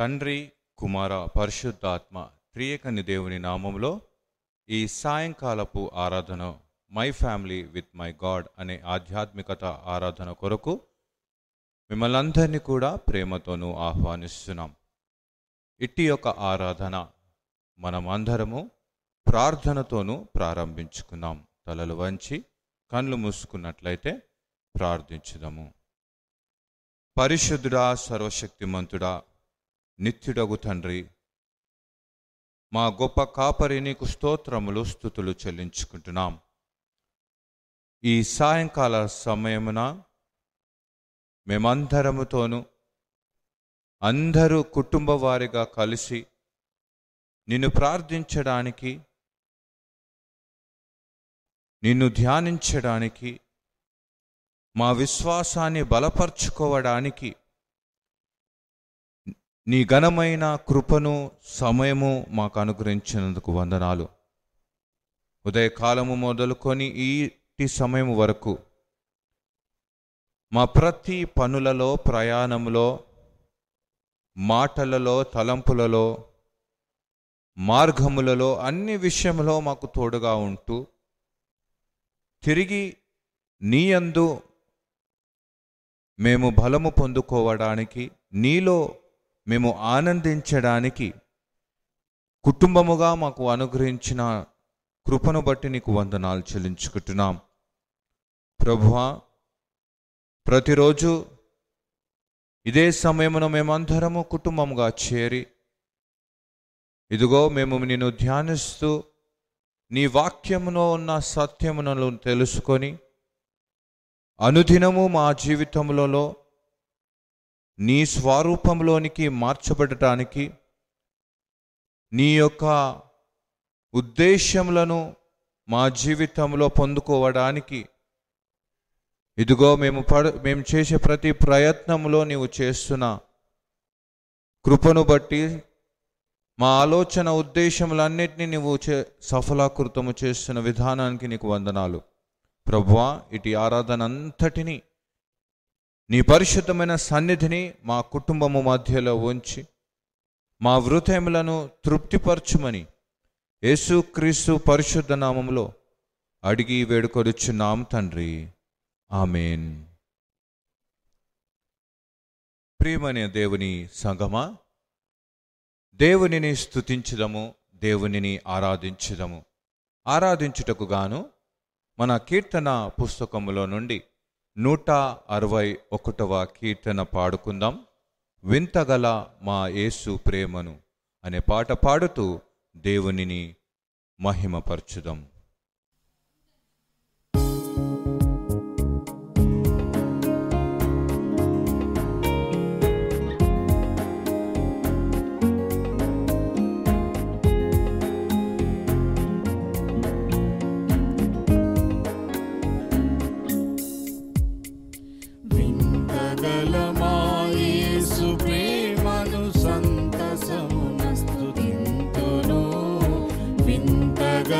తండ్రి కుమార పరిశుద్ధాత్మ త్రియకని దేవుని నామంలో ఈ సాయంకాలపు ఆరాధన my family with my God అనే ఆధ్యాత్మికత ఆరాధన కొరకు మిమ్మల్ని అందరినీ కూడా ప్రేమతోనూ ఆహ్వానిస్తున్నాం ఇట్టి యొక్క ఆరాధన మనమందరము ప్రార్థనతోనూ ప్రారంభించుకున్నాం తలలు వంచి కళ్ళు మూసుకున్నట్లయితే ప్రార్థించుదాము పరిశుద్ధుడా సర్వశక్తిమంతుడా నిత్యుడగు తండ్రి మా గొప్ప కాపరి నీకు స్తోత్రములు స్థుతులు చెల్లించుకుంటున్నాం ఈ సాయంకాల సమయమున మేమందరముతోనూ అందరూ కుటుంబ వారిగా కలిసి నిన్ను ప్రార్థించడానికి నిన్ను ధ్యానించడానికి మా విశ్వాసాన్ని బలపరుచుకోవడానికి నీ ఘనమైన కృపను సమయము మాకు అనుగ్రహించినందుకు వందనాలు ఉదయకాలము మొదలుకొని ఈటి సమయం వరకు మా ప్రతి పనులలో ప్రయాణంలో మాటలలో తలంపులలో మార్గములలో అన్ని విషయంలో మాకు తోడుగా ఉంటూ తిరిగి నీయందు మేము బలము పొందుకోవడానికి నీలో మేము ఆనందించడానికి కుటుంబముగా మాకు అనుగ్రహించిన కృపను బట్టి నీకు వందనాలు చెల్లించుకుంటున్నాం ప్రభువా ప్రతిరోజు ఇదే సమయమున మేమందరము కుటుంబంగా చేరి ఇదిగో మేము నిన్ను ధ్యానిస్తూ నీ వాక్యమునో ఉన్న సత్యమునను తెలుసుకొని అనుదినము మా జీవితములలో నీ స్వరూపంలోనికి మార్చబడటానికి నీ యొక్క ఉద్దేశ్యములను మా జీవితంలో పొందుకోవడానికి ఇదిగో మేము పడ మేము చేసే ప్రతి ప్రయత్నంలో నీవు చేస్తున్న కృపను బట్టి మా ఆలోచన ఉద్దేశములన్నిటినీ నీవు చే సఫలాకృతము చేస్తున్న విధానానికి నీకు వందనాలు ప్రభువా ఇటు ఆరాధన అంతటినీ నీ పరిశుద్ధమైన సన్నిధిని మా కుటుంబము మధ్యలో ఉంచి మా హృదయములను తృప్తిపరచుమని క్రీస్తు పరిశుద్ధ నామంలో అడిగి వేడుకొలుచున్నాం తండ్రి ఆమెన్ ప్రియమైన దేవుని సంగమా దేవునిని స్థుతించదము దేవునిని ఆరాధించదము ఆరాధించుటకు గాను మన కీర్తన పుస్తకములో నుండి నూట అరవై ఒకటవ కీర్తన పాడుకుందాం వింతగల మా యేసు ప్రేమను అనే పాట పాడుతూ దేవునిని మహిమపరచుదాం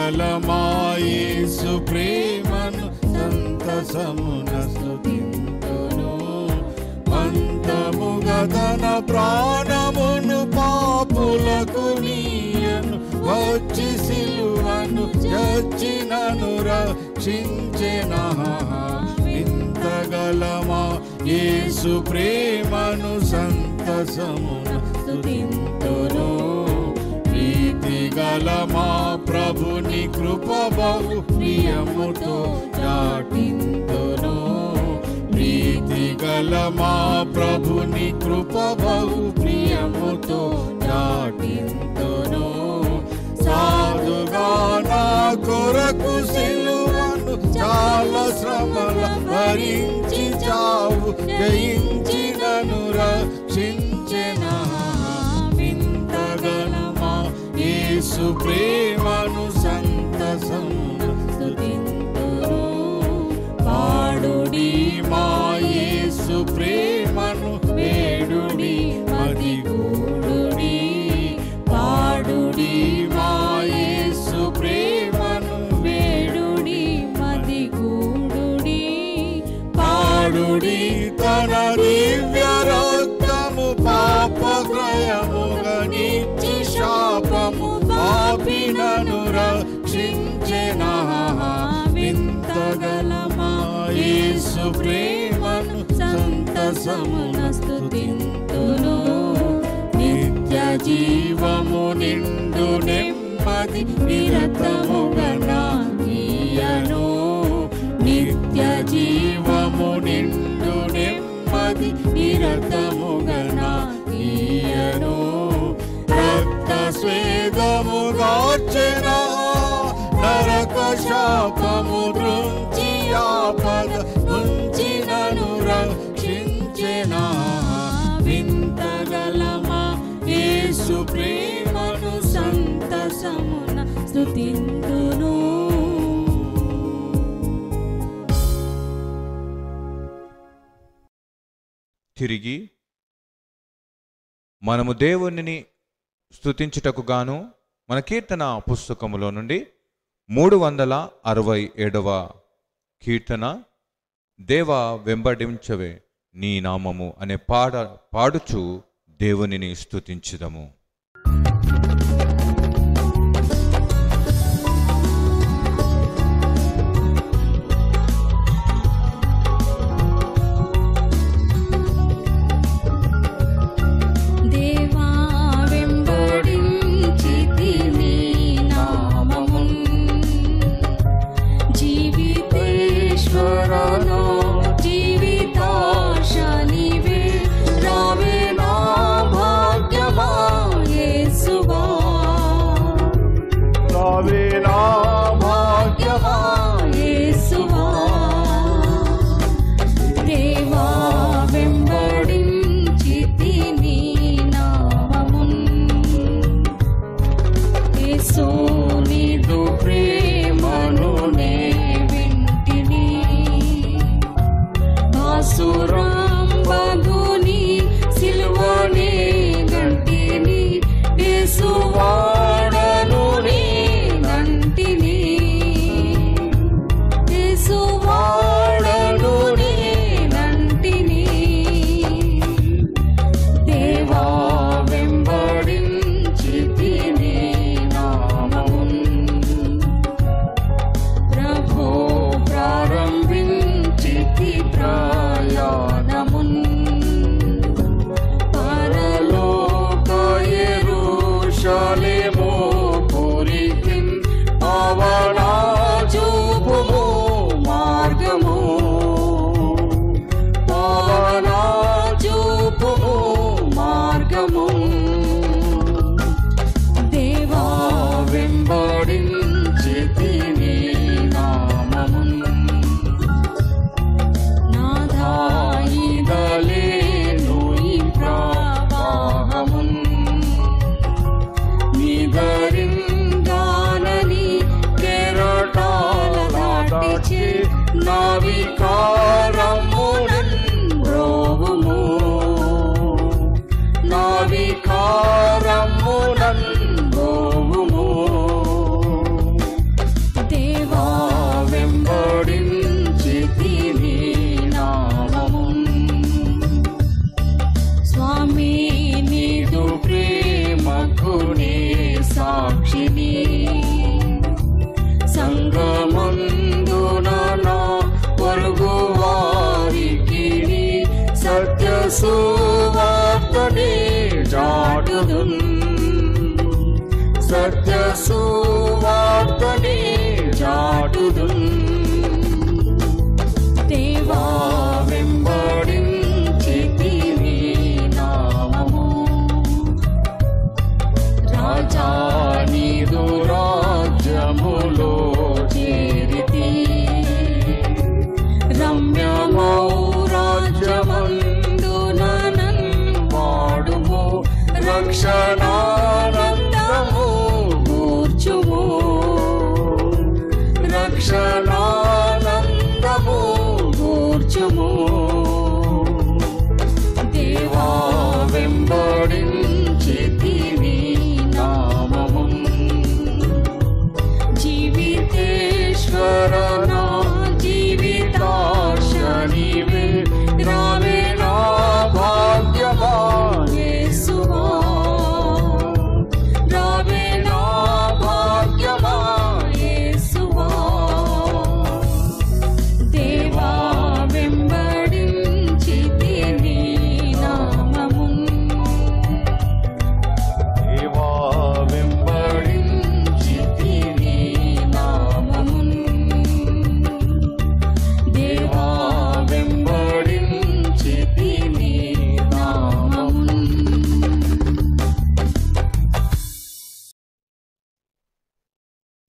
విశాలమాయేసు ప్రేమను సంతసమున స్థుతింతును అంతముగా ప్రాణమును పాపులకు నీయను వచ్చి సిలువను చచ్చినను రక్షించిన ఇంతగలమా యేసు ప్రేమను సంతసమున స్థుతింతును భక్తి గల మా ప్రభుని కృప బహు ప్రియముతో దాటిందును ప్రీతి గల మా ప్రభుని కృప బహు ప్రియముతో దాటిందును సాధుగా నా కొరకు సిలువను చాలా శ్రమల భరించి చావు జయించినను రక్షించు యేసు ప్రేమను సంతసం స్తుతింతురు పాడుడి మా యేసు ప్రేమ విశ్వాసమున స్థుతింతును నిత్య జీవము నిండు నెమ్మది నిరతముగనా నీయను నిత్య జీవము నిండు నెమ్మది నిరతముగనా నీయను రక్త స్వేదము దాచిన నరక శాపము దృంచి ఆపద తిరిగి మనము దేవుని స్థుతించుటకు గాను మన కీర్తన పుస్తకములో నుండి మూడు వందల అరవై ఏడవ కీర్తన దేవ వెంబడించవే నీ నామము అనే పాడ పాడుచు దేవునిని స్థుతించుదము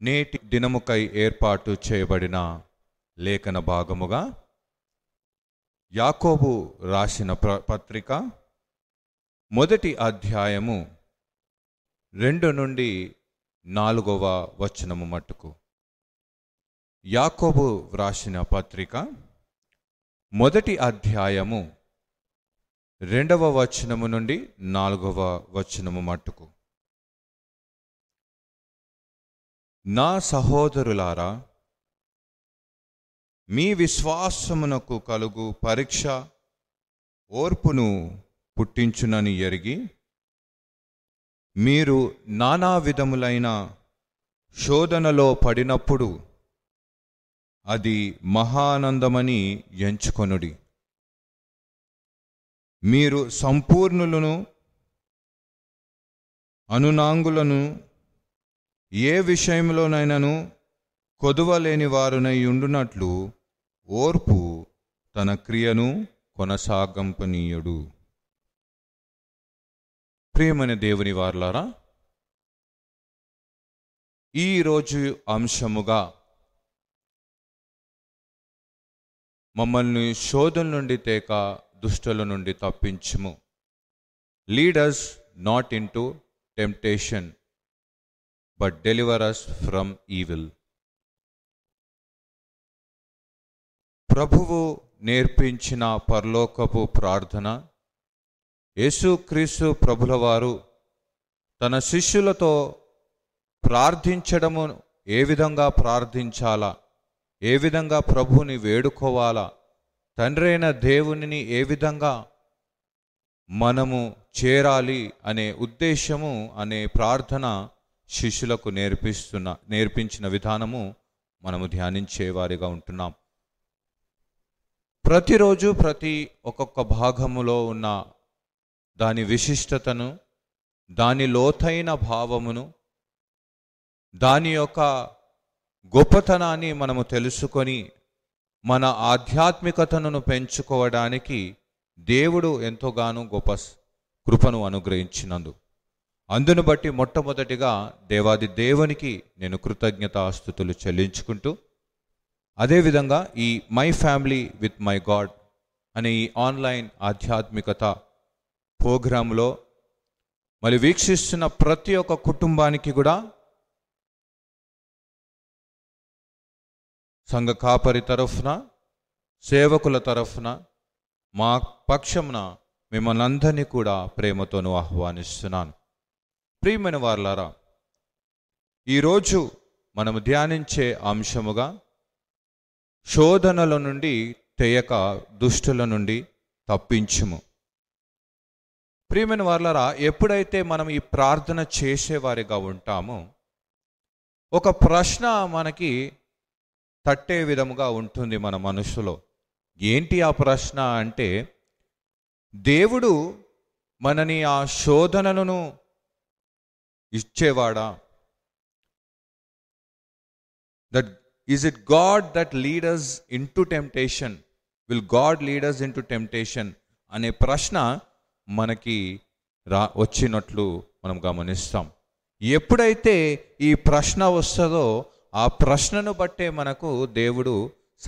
నేటి దినముకై ఏర్పాటు చేయబడిన లేఖన భాగముగా యాకోబు రాసిన పత్రిక మొదటి అధ్యాయము రెండు నుండి నాలుగవ వచనము మట్టుకు యాకోబు వ్రాసిన పత్రిక మొదటి అధ్యాయము రెండవ వచనము నుండి నాలుగవ వచనము మట్టుకు నా సహోదరులారా మీ విశ్వాసమునకు కలుగు పరీక్ష ఓర్పును పుట్టించునని ఎరిగి మీరు నానా విధములైన శోధనలో పడినప్పుడు అది మహానందమని ఎంచుకొనుడి మీరు సంపూర్ణులను అనునాంగులను ఏ విషయంలోనైనాను కొదువలేని వారునై ఉండునట్లు ఓర్పు తన క్రియను కొనసాగంపనీయుడు ప్రియమైన దేవుని వార్లారా ఈరోజు అంశముగా మమ్మల్ని శోధన నుండి తేక దుష్టుల నుండి తప్పించుము lead us not into temptation but deliver us from evil. ప్రభువు నేర్పించిన పరలోకపు ప్రార్థన యేసుక్రీస్తు ప్రభులవారు తన శిష్యులతో ప్రార్థించడము ఏ విధంగా ప్రార్థించాలా ఏ విధంగా ప్రభుని వేడుకోవాలా తండ్రైన దేవునిని ఏ విధంగా మనము చేరాలి అనే ఉద్దేశము అనే ప్రార్థన శిష్యులకు నేర్పిస్తున్న నేర్పించిన విధానము మనము ధ్యానించేవారిగా ఉంటున్నాం ప్రతిరోజు ప్రతి ఒక్కొక్క భాగములో ఉన్న దాని విశిష్టతను దాని లోతైన భావమును దాని యొక్క గొప్పతనాన్ని మనము తెలుసుకొని మన ఆధ్యాత్మికతను పెంచుకోవడానికి దేవుడు ఎంతోగానో గొప్ప కృపను అనుగ్రహించినందు అందును బట్టి మొట్టమొదటిగా దేవాది దేవునికి నేను కృతజ్ఞతాస్థుతులు చెల్లించుకుంటూ అదేవిధంగా ఈ my family with my God అనే ఈ ఆన్లైన్ ఆధ్యాత్మికత ప్రోగ్రాంలో మరి వీక్షిస్తున్న ప్రతి ఒక్క కుటుంబానికి కూడా సంఘ కాపరి తరఫున సేవకుల తరఫున మా పక్షమున మిమ్మల్ని అందరినీ కూడా ప్రేమతోను ఆహ్వానిస్తున్నాను ప్రియమైన వారులారా ఈరోజు మనము ధ్యానించే అంశముగా శోధనల నుండి తెయక దుష్టుల నుండి తప్పించుము ప్రియమైన వారులరా ఎప్పుడైతే మనం ఈ ప్రార్థన చేసేవారిగా ఉంటామో ఒక ప్రశ్న మనకి తట్టే విధముగా ఉంటుంది మన మనసులో ఏంటి ఆ ప్రశ్న అంటే దేవుడు మనని ఆ శోధనలను ఇచ్చేవాడా that is it God that lead us into temptation will God lead us into temptation అనే ప్రశ్న మనకి రా వచ్చినట్లు మనం గమనిస్తాం ఎప్పుడైతే ఈ ప్రశ్న వస్తుందో ఆ ప్రశ్నను బట్టే మనకు దేవుడు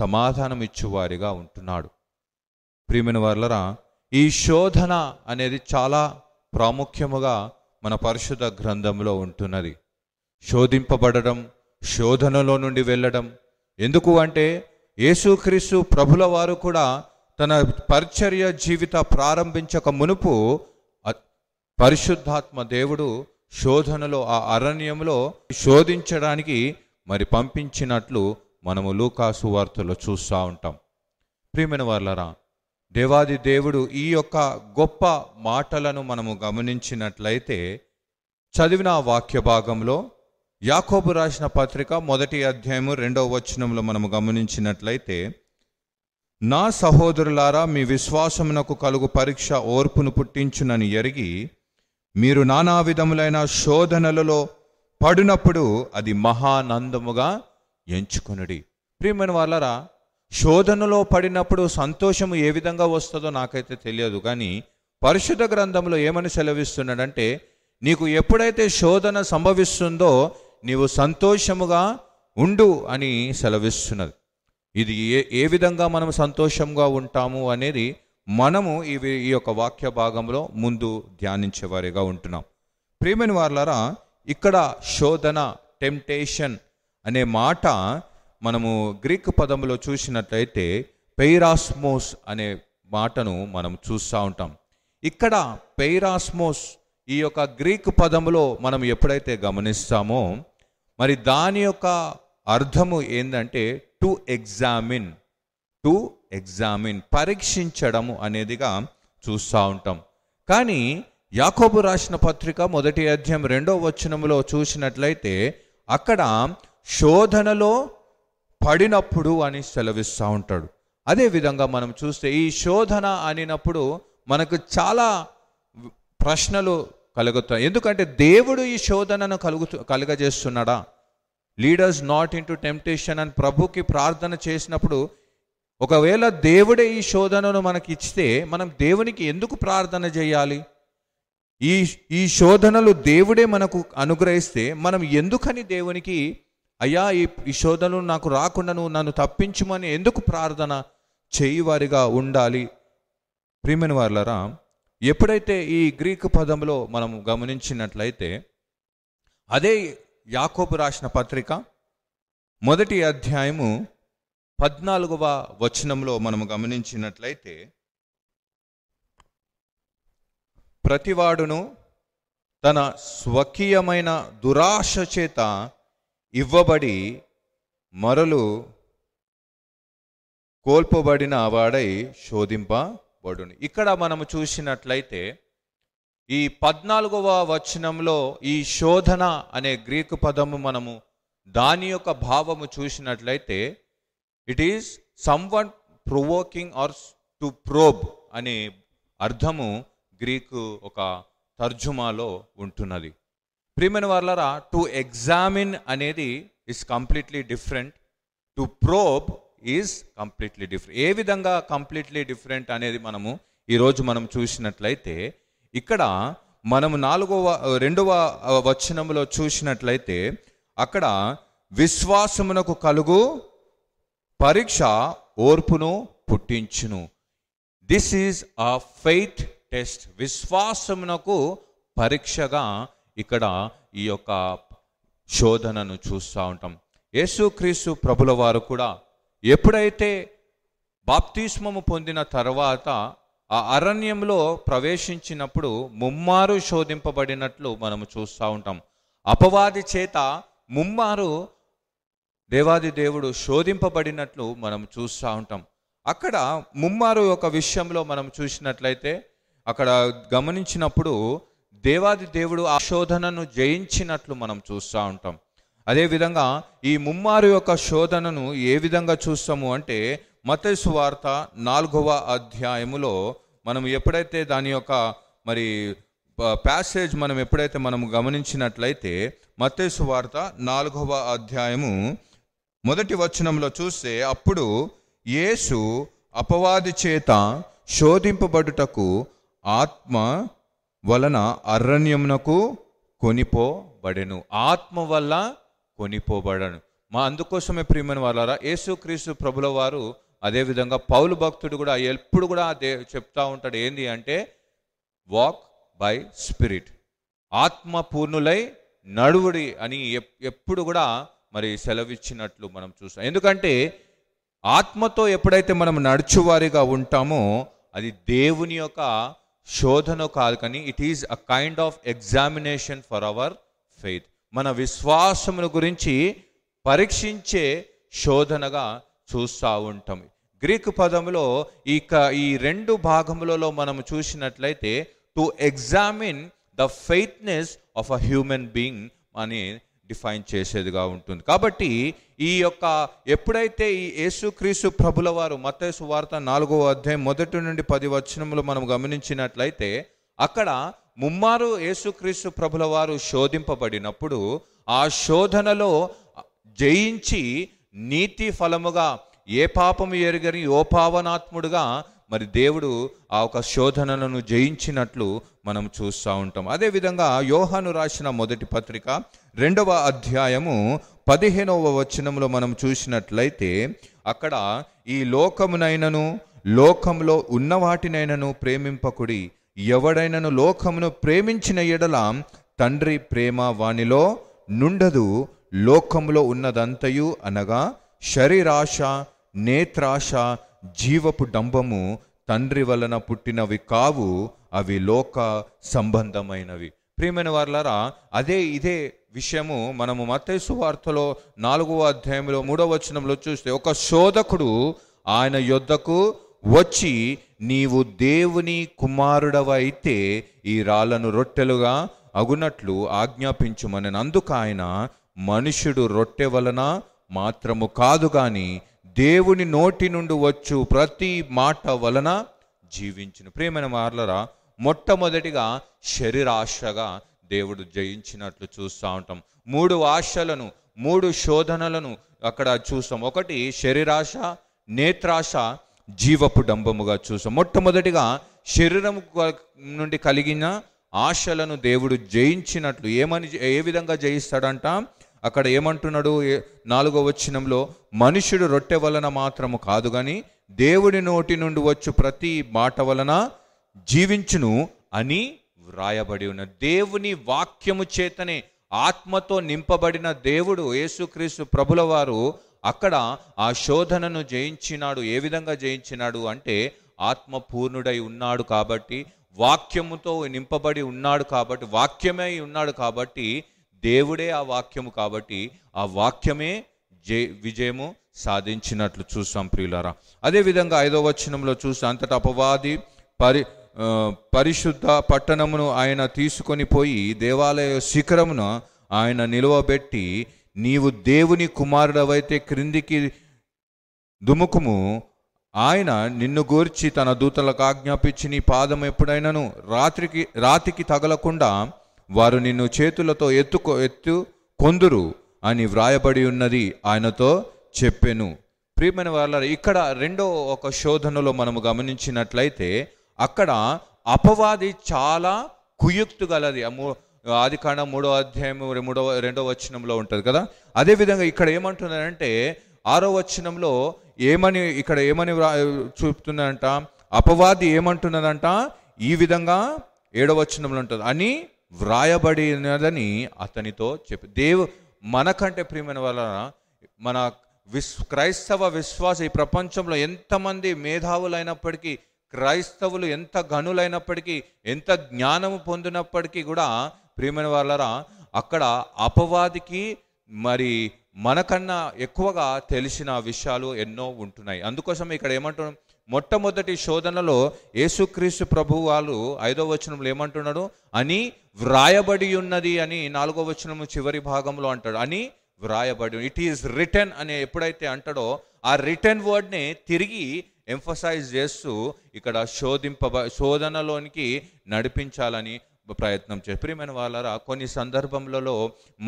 సమాధానం ఇచ్చేవారిగా ఉంటున్నాడు ప్రియమైన వర్లరా ఈ శోధన అనేది చాలా ప్రాముఖ్యముగా మన పరిశుద్ధ గ్రంథంలో ఉంటున్నది శోధింపబడడం శోధనలో నుండి వెళ్ళడం ఎందుకు అంటే యేసుక్రీస్తు ప్రభుల వారు కూడా తన పరిచర్య జీవిత ప్రారంభించక మునుపు పరిశుద్ధాత్మ దేవుడు శోధనలో ఆ అరణ్యంలో శోధించడానికి మరి పంపించినట్లు మనము లూకాసు వార్తలో చూస్తూ ఉంటాం ప్రియమైన వాళ్ళరా దేవాది దేవుడు ఈ యొక్క గొప్ప మాటలను మనము గమనించినట్లయితే చదివిన వాక్య భాగంలో యాకోబు రాసిన పత్రిక మొదటి అధ్యాయము రెండవ వచనంలో మనము గమనించినట్లయితే నా సహోదరులారా మీ విశ్వాసమునకు కలుగు పరీక్ష ఓర్పును పుట్టించునని ఎరిగి మీరు నానా విధములైన శోధనలలో పడినప్పుడు అది మహానందముగా ఎంచుకొనుడి ప్రియమైన వాళ్ళరా శోధనలో పడినప్పుడు సంతోషము ఏ విధంగా వస్తుందో నాకైతే తెలియదు కానీ పరిశుద్ధ గ్రంథంలో ఏమని సెలవిస్తున్నాడంటే నీకు ఎప్పుడైతే శోధన సంభవిస్తుందో నీవు సంతోషముగా ఉండు అని సెలవిస్తున్నది ఇది ఏ ఏ విధంగా మనం సంతోషంగా ఉంటాము అనేది మనము ఇవి ఈ యొక్క వాక్య భాగంలో ముందు ధ్యానించేవారిగా ఉంటున్నాం ప్రేమిని వార్లరా ఇక్కడ శోధన టెంప్టేషన్ అనే మాట మనము గ్రీక్ పదంలో చూసినట్లయితే పెయిరాస్మోస్ అనే మాటను మనం చూస్తూ ఉంటాం ఇక్కడ పెయిరాస్మోస్ ఈ యొక్క గ్రీక్ పదంలో మనం ఎప్పుడైతే గమనిస్తామో మరి దాని యొక్క అర్థము ఏంటంటే టు ఎగ్జామిన్ టు ఎగ్జామిన్ పరీక్షించడము అనేదిగా చూస్తూ ఉంటాం కానీ యాకోబు రాసిన పత్రిక మొదటి అధ్యాయం రెండో వచనంలో చూసినట్లయితే అక్కడ శోధనలో పడినప్పుడు అని సెలవిస్తూ ఉంటాడు అదేవిధంగా మనం చూస్తే ఈ శోధన అనినప్పుడు మనకు చాలా ప్రశ్నలు కలుగుతాయి ఎందుకంటే దేవుడు ఈ శోధనను కలుగుతూ కలుగజేస్తున్నాడా లీడర్స్ నాట్ ఇంటూ టెంప్టేషన్ అని ప్రభుకి ప్రార్థన చేసినప్పుడు ఒకవేళ దేవుడే ఈ శోధనను మనకి ఇస్తే మనం దేవునికి ఎందుకు ప్రార్థన చేయాలి ఈ ఈ శోధనలు దేవుడే మనకు అనుగ్రహిస్తే మనం ఎందుకని దేవునికి అయ్యా ఈ ఈ శోధనలు నాకు రాకుండా నువ్వు నన్ను తప్పించుమని ఎందుకు ప్రార్థన చేయివారిగా ఉండాలి ప్రియమైన వారులరా ఎప్పుడైతే ఈ గ్రీక్ పదంలో మనం గమనించినట్లయితే అదే యాకోబు రాసిన పత్రిక మొదటి అధ్యాయము పద్నాలుగవ వచనంలో మనం గమనించినట్లయితే ప్రతివాడును తన స్వకీయమైన దురాశ చేత ఇవ్వబడి మరలు కోల్పోబడిన వాడై శోధింపబడును ఇక్కడ మనము చూసినట్లయితే ఈ పద్నాలుగవ వచనంలో ఈ శోధన అనే గ్రీకు పదము మనము దాని యొక్క భావము చూసినట్లయితే it is someone provoking or to probe అనే అర్థము గ్రీకు ఒక తర్జుమాలో ఉంటున్నది ప్రియమైన వాళ్ళరా టు ఎగ్జామిన్ అనేది is completely different to probe is completely different ఏ విధంగా కంప్లీట్లీ డిఫరెంట్ అనేది మనము ఈరోజు మనం చూసినట్లయితే ఇక్కడ మనము నాలుగవ రెండవ వచనంలో చూసినట్లయితే అక్కడ విశ్వాసమునకు కలుగు పరీక్ష ఓర్పును పుట్టించును this is a faith test విశ్వాసమునకు పరీక్షగా ఇక్కడ ఈ యొక్క శోధనను చూస్తూ ఉంటాం యేసుక్రీస్తు ప్రభుల వారు కూడా ఎప్పుడైతే బాప్తిస్మము పొందిన తర్వాత ఆ అరణ్యంలో ప్రవేశించినప్పుడు ముమ్మారు శోధింపబడినట్లు మనము చూస్తూ ఉంటాం అపవాది చేత ముమ్మారు దేవాది దేవుడు శోధింపబడినట్లు మనం చూస్తూ ఉంటాం అక్కడ ముమ్మారు యొక్క విషయంలో మనం చూసినట్లయితే అక్కడ గమనించినప్పుడు దేవాది దేవుడు ఆ శోధనను జయించినట్లు మనం చూస్తూ ఉంటాం అదేవిధంగా ఈ ముమ్మారు యొక్క శోధనను ఏ విధంగా చూస్తాము అంటే మతేసు వార్త నాలుగవ అధ్యాయములో మనం ఎప్పుడైతే దాని యొక్క మరి ప్యాసేజ్ మనం ఎప్పుడైతే మనం గమనించినట్లయితే మతేసు వార్త నాలుగవ అధ్యాయము మొదటి వచనంలో చూస్తే అప్పుడు యేసు అపవాది చేత శోధింపబడుటకు ఆత్మ వలన అరణ్యమునకు కొనిపోబడెను ఆత్మ వల్ల కొనిపోబడను మా అందుకోసమే ప్రియమైన వాళ్ళారా యేసుక్రీస్తు ప్రభుల వారు అదేవిధంగా పౌలు భక్తుడు కూడా ఎప్పుడు కూడా దే చెప్తా ఉంటాడు ఏంది అంటే వాక్ బై స్పిరిట్ ఆత్మ పూర్ణులై నడువుడి అని ఎప్పుడు కూడా మరి సెలవిచ్చినట్లు మనం చూస్తాం ఎందుకంటే ఆత్మతో ఎప్పుడైతే మనం నడుచువారిగా ఉంటామో అది దేవుని యొక్క శోధన కాదు కానీ it is a kind of examination for our faith మన విశ్వాసమును గురించి పరీక్షించే శోధనగా చూస్తూ ఉంటాం గ్రీక్ పదంలో ఈ ఈ రెండు భాగములలో మనం చూసినట్లయితే to examine the faithness of a human being అని డిఫైన్ చేసేదిగా ఉంటుంది కాబట్టి ఈ యొక్క ఎప్పుడైతే ఈ యేసుక్రీసు ప్రభుల వారు మతేసు వార్త నాలుగో అధ్యాయం మొదటి నుండి పది వచనములు మనం గమనించినట్లయితే అక్కడ ముమ్మారు యేసుక్రీస్తు ప్రభుల వారు శోధింపబడినప్పుడు ఆ శోధనలో జయించి నీతి ఫలముగా ఏ పాపము ఎరుగని ఓపావనాత్ముడుగా మరి దేవుడు ఆ ఒక శోధనలను జయించినట్లు మనం చూస్తూ ఉంటాం అదేవిధంగా యోహాను రాసిన మొదటి పత్రిక రెండవ అధ్యాయము పదిహేనవ వచనంలో మనం చూసినట్లయితే అక్కడ ఈ లోకమునైనను లోకంలో ఉన్న వాటినైనను ప్రేమింపకుడి ఎవడైనను లోకమును ప్రేమించిన ఎడల తండ్రి ప్రేమ వాణిలో నుండదు లోకంలో ఉన్నదంతయు అనగా శరీరాశ నేత్రాశ జీవపు డంబము తండ్రి వలన పుట్టినవి కావు అవి లోక సంబంధమైనవి ప్రియమైన వారులారా అదే ఇదే విషయము మనము మతేసు వార్తలో నాలుగవ అధ్యాయంలో మూడవ వచనంలో చూస్తే ఒక శోధకుడు ఆయన యొద్దకు వచ్చి నీవు దేవుని కుమారుడవైతే ఈ రాళ్లను రొట్టెలుగా అగునట్లు ఆజ్ఞాపించుమని అందుకు ఆయన మనుషుడు రొట్టె వలన మాత్రము కాదు కానీ దేవుని నోటి నుండి వచ్చు ప్రతి మాట వలన జీవించును ప్రేమైన మార్లరా మొట్టమొదటిగా శరీరాశగా దేవుడు జయించినట్లు చూస్తూ ఉంటాం మూడు ఆశలను మూడు శోధనలను అక్కడ చూసాం ఒకటి శరీరాశ నేత్రాశ జీవపు డంబముగా చూసాం మొట్టమొదటిగా శరీరం నుండి కలిగిన ఆశలను దేవుడు జయించినట్లు ఏమని ఏ విధంగా జయిస్తాడంట అక్కడ ఏమంటున్నాడు నాలుగో వచ్చినంలో మనుషుడు రొట్టె వలన మాత్రము కాదు కానీ దేవుడి నోటి నుండి వచ్చు ప్రతి మాట వలన జీవించును అని వ్రాయబడి ఉన్న దేవుని వాక్యము చేతనే ఆత్మతో నింపబడిన దేవుడు యేసుక్రీస్తు ప్రభుల వారు అక్కడ ఆ శోధనను జయించినాడు ఏ విధంగా జయించినాడు అంటే ఆత్మపూర్ణుడై ఉన్నాడు కాబట్టి వాక్యముతో నింపబడి ఉన్నాడు కాబట్టి వాక్యమై ఉన్నాడు కాబట్టి దేవుడే ఆ వాక్యము కాబట్టి ఆ వాక్యమే జయ విజయము సాధించినట్లు చూస్తాం ప్రియులారా అదేవిధంగా ఐదో వచనంలో చూసాం అంతట అపవాది పరి పరిశుద్ధ పట్టణమును ఆయన తీసుకొని పోయి దేవాలయ శిఖరమున ఆయన నిలవబెట్టి నీవు దేవుని కుమారుడవైతే క్రిందికి దుముకుము ఆయన నిన్ను గూర్చి తన దూతలకు ఆజ్ఞాపించి నీ పాదం ఎప్పుడైనను రాత్రికి రాతికి తగలకుండా వారు నిన్ను చేతులతో ఎత్తుకో ఎత్తు కొందురు అని వ్రాయబడి ఉన్నది ఆయనతో చెప్పాను ప్రియమైన వాళ్ళ ఇక్కడ రెండో ఒక శోధనలో మనము గమనించినట్లయితే అక్కడ అపవాది చాలా కుయుక్తు గలది ఆది కాండ మూడో అధ్యాయం మూడవ రెండో వచనంలో ఉంటుంది కదా అదేవిధంగా ఇక్కడ ఏమంటున్నారంటే ఆరో వచనంలో ఏమని ఇక్కడ ఏమని చూపుతున్నారంట అపవాది ఏమంటున్నదంట ఈ విధంగా ఏడవచనంలో వచనంలో ఉంటుంది అని వ్రాయబడినదని అతనితో చెప్పి దేవు మనకంటే ప్రియమైన వలన మన విశ్ క్రైస్తవ విశ్వాస ఈ ప్రపంచంలో ఎంతమంది మేధావులైనప్పటికీ క్రైస్తవులు ఎంత గనులైనప్పటికీ ఎంత జ్ఞానము పొందినప్పటికీ కూడా ప్రియమైన వాళ్ళరా అక్కడ అపవాదికి మరి మనకన్నా ఎక్కువగా తెలిసిన విషయాలు ఎన్నో ఉంటున్నాయి అందుకోసం ఇక్కడ ఏమంటున్నాం మొట్టమొదటి శోధనలో యేసుక్రీస్తు ప్రభు వాళ్ళు ఐదో వచనంలో ఏమంటున్నాడు అని వ్రాయబడి ఉన్నది అని నాలుగో వచనము చివరి భాగంలో అంటాడు అని వ్రాయబడి ఇట్ ఈస్ రిటర్న్ అని ఎప్పుడైతే అంటాడో ఆ రిటర్న్ వర్డ్ని తిరిగి ఎంఫసైజ్ చేస్తూ ఇక్కడ శోధింప శోధనలోనికి నడిపించాలని ప్రయత్నం చే ప్రియమైన వాళ్ళరా కొన్ని సందర్భంలో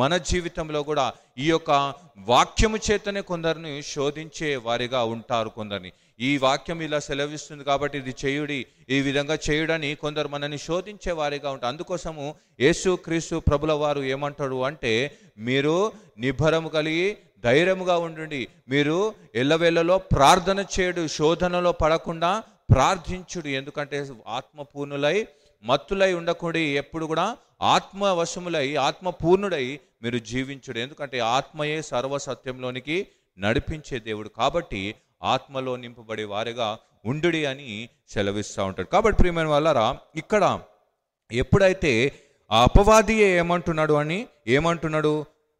మన జీవితంలో కూడా ఈ యొక్క వాక్యము చేతనే కొందరిని శోధించే వారిగా ఉంటారు కొందరిని ఈ వాక్యం ఇలా సెలవిస్తుంది కాబట్టి ఇది చేయుడి ఈ విధంగా చేయుడని కొందరు మనని శోధించే వారిగా ఉంటారు అందుకోసము యేసు క్రీస్తు ప్రభుల వారు ఏమంటాడు అంటే మీరు నిబ్బరము కలిగి ధైర్యముగా ఉండండి మీరు ఎల్లవేళలో ప్రార్థన చేయడు శోధనలో పడకుండా ప్రార్థించుడు ఎందుకంటే ఆత్మపూర్ణులై మత్తులై ఉండకూడి ఎప్పుడు కూడా ఆత్మ వశములై ఆత్మపూర్ణుడై మీరు జీవించుడు ఎందుకంటే ఆత్మయే సర్వసత్యంలోనికి నడిపించే దేవుడు కాబట్టి ఆత్మలో నింపబడే వారిగా ఉండుడి అని సెలవిస్తూ ఉంటాడు కాబట్టి ప్రియమైన వాళ్ళరా ఇక్కడ ఎప్పుడైతే ఆ అపవాదియే ఏమంటున్నాడు అని ఏమంటున్నాడు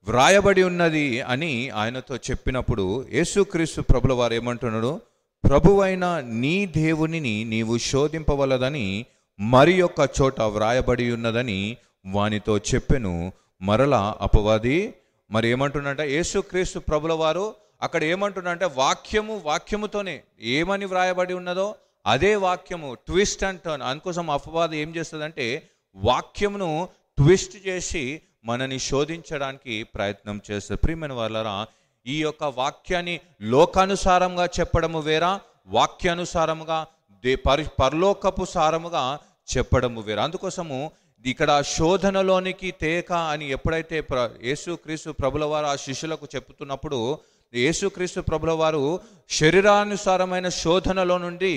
వ్రాయబడి ఉన్నది అని ఆయనతో చెప్పినప్పుడు యేసుక్రీస్తు ప్రభుల వారు ఏమంటున్నాడు ప్రభువైన నీ దేవునిని నీవు శోధింపవలదని మరి యొక్క చోట వ్రాయబడి ఉన్నదని వానితో చెప్పెను మరలా అపవాది మరి ఏమంటున్నట యేసుక్రీస్తు ప్రభుల వారు అక్కడ ఏమంటున్నా అంటే వాక్యము వాక్యముతోనే ఏమని వ్రాయబడి ఉన్నదో అదే వాక్యము ట్విస్ట్ అండ్ టర్న్ అందుకోసం అపవాదం ఏం చేస్తుందంటే వాక్యమును ట్విస్ట్ చేసి మనని శోధించడానికి ప్రయత్నం చేస్తారు ప్రియమైన వాళ్ళరా ఈ యొక్క వాక్యాన్ని లోకానుసారంగా చెప్పడము వేరా వాక్యానుసారముగా దే పరి పరలోకపు సారముగా చెప్పడము వేరా అందుకోసము ఇక్కడ శోధనలోనికి తేక అని ఎప్పుడైతే ప్ర యేసు క్రీస్తు ప్రభుల వారు ఆ శిష్యులకు చెప్తున్నప్పుడు యేసుక్రీస్తు ప్రభుల వారు శరీరానుసారమైన శోధనలో నుండి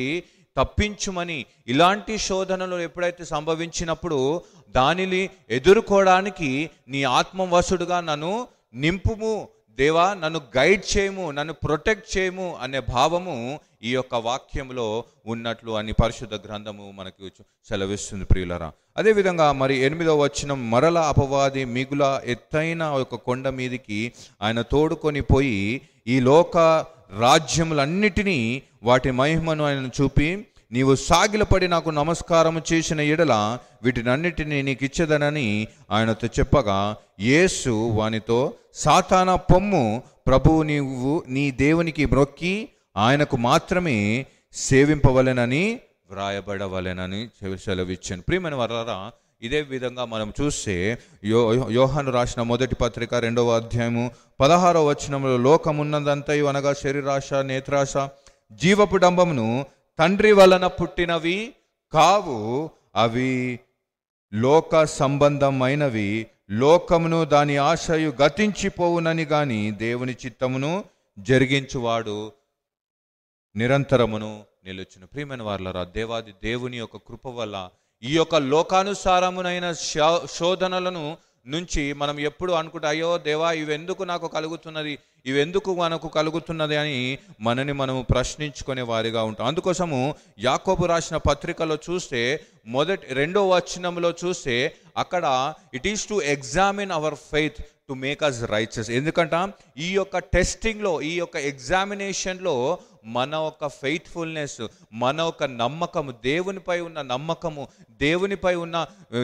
తప్పించుమని ఇలాంటి శోధనలు ఎప్పుడైతే సంభవించినప్పుడు దానిని ఎదుర్కోవడానికి నీ ఆత్మవసుడుగా నన్ను నింపుము దేవా నన్ను గైడ్ చేయము నన్ను ప్రొటెక్ట్ చేయము అనే భావము ఈ యొక్క వాక్యంలో ఉన్నట్లు అని పరిశుద్ధ గ్రంథము మనకి సెలవిస్తుంది ప్రియులరా అదేవిధంగా మరి ఎనిమిదవ వచ్చిన మరల అపవాది మిగుల ఎత్తైన ఒక కొండ మీదికి ఆయన తోడుకొని పోయి ఈ లోక రాజ్యములన్నిటినీ వాటి మహిమను ఆయన చూపి నీవు సాగిలపడి నాకు నమస్కారం చేసిన ఎడల వీటినన్నిటినీ నీకు ఇచ్చదనని ఆయనతో చెప్పగా యేసు వానితో సాతాన పొమ్ము ప్రభువు నీవు నీ దేవునికి మ్రొక్కి ఆయనకు మాత్రమే సేవింపవలెనని వ్రాయబడవలెనని సెలవిచ్చాను ప్రియమైన వరారా ఇదే విధంగా మనం చూస్తే యో యోహాను రాసిన మొదటి పత్రిక రెండవ అధ్యాయము పదహారవ వచనంలో లోకమున్నదంతయు అనగా శరీరాశ నేత్రాశ జీవపు డంబమును తండ్రి వలన పుట్టినవి కావు అవి లోక సంబంధమైనవి లోకమును దాని ఆశయు గతించిపోవునని గాని దేవుని చిత్తమును జరిగించువాడు నిరంతరమును నిలుచును ప్రియమైన వార్లరా దేవాది దేవుని యొక్క కృప వల్ల ఈ యొక్క లోకానుసారమునైన శోధనలను నుంచి మనం ఎప్పుడు అనుకుంటే అయ్యో దేవా ఇవెందుకు నాకు కలుగుతున్నది ఇవెందుకు మనకు కలుగుతున్నది అని మనని మనము ప్రశ్నించుకునే వారిగా ఉంటాం అందుకోసము యాకోబు రాసిన పత్రికలో చూస్తే మొదటి రెండో వచనంలో చూస్తే అక్కడ it is to examine our faith to make us righteous ఎందుకంట ఈ యొక్క టెస్టింగ్లో ఈ యొక్క ఎగ్జామినేషన్లో మన ఒక ఫెయిత్ఫుల్నెస్ మన ఒక నమ్మకము దేవునిపై ఉన్న నమ్మకము దేవునిపై ఉన్న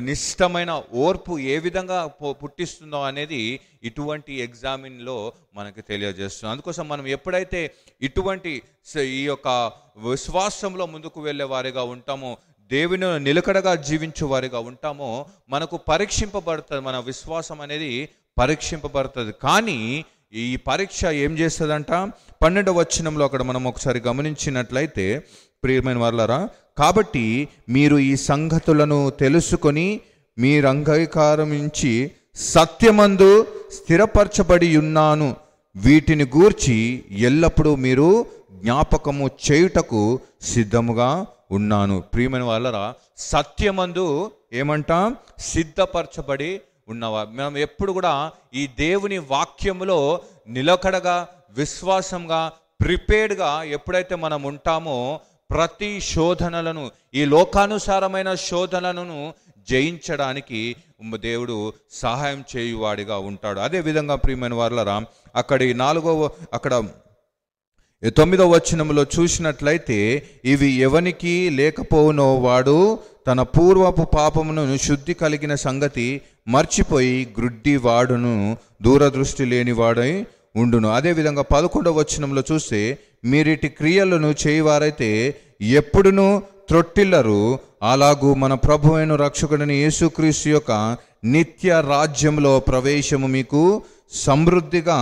నిష్టమైన ఓర్పు ఏ విధంగా పుట్టిస్తుందో అనేది ఇటువంటి ఎగ్జామిన్లో మనకు తెలియజేస్తుంది అందుకోసం మనం ఎప్పుడైతే ఇటువంటి ఈ యొక్క విశ్వాసంలో ముందుకు వెళ్ళే వారిగా ఉంటామో దేవుని నిలకడగా జీవించు వారిగా ఉంటామో మనకు పరీక్షింపబడుతుంది మన విశ్వాసం అనేది పరీక్షింపబడుతుంది కానీ ఈ పరీక్ష ఏం చేస్తుందంట పన్నెండవ వచ్చినంలో అక్కడ మనం ఒకసారి గమనించినట్లయితే ప్రియమైన వాళ్ళరా కాబట్టి మీరు ఈ సంగతులను తెలుసుకొని మీరు అంగీకారం ఇచ్చి సత్యమందు స్థిరపరచబడి ఉన్నాను వీటిని గూర్చి ఎల్లప్పుడూ మీరు జ్ఞాపకము చేయుటకు సిద్ధముగా ఉన్నాను ప్రియమైన వాళ్ళరా సత్యమందు ఏమంట సిద్ధపరచబడి ఉన్నవా మనం ఎప్పుడు కూడా ఈ దేవుని వాక్యములో నిలకడగా విశ్వాసంగా ప్రిపేర్డ్గా ఎప్పుడైతే మనం ఉంటామో ప్రతి శోధనలను ఈ లోకానుసారమైన శోధనలను జయించడానికి దేవుడు సహాయం చేయువాడిగా ఉంటాడు అదేవిధంగా ప్రియమైన వారులరా అక్కడ ఈ నాలుగవ అక్కడ తొమ్మిదవ వచనంలో చూసినట్లయితే ఇవి ఎవనికి లేకపోవునో వాడు తన పూర్వపు పాపమును శుద్ధి కలిగిన సంగతి మర్చిపోయి గ్రుడ్డి వాడును దూరదృష్టి లేని వాడై ఉండును అదేవిధంగా పదకొండవ వచనంలో చూస్తే మీరిటి క్రియలను చేయవారైతే ఎప్పుడును త్రొట్టిల్లరు అలాగూ మన ప్రభు అయిన రక్షకుడిని యేసుక్రీస్తు యొక్క నిత్య రాజ్యంలో ప్రవేశము మీకు సమృద్ధిగా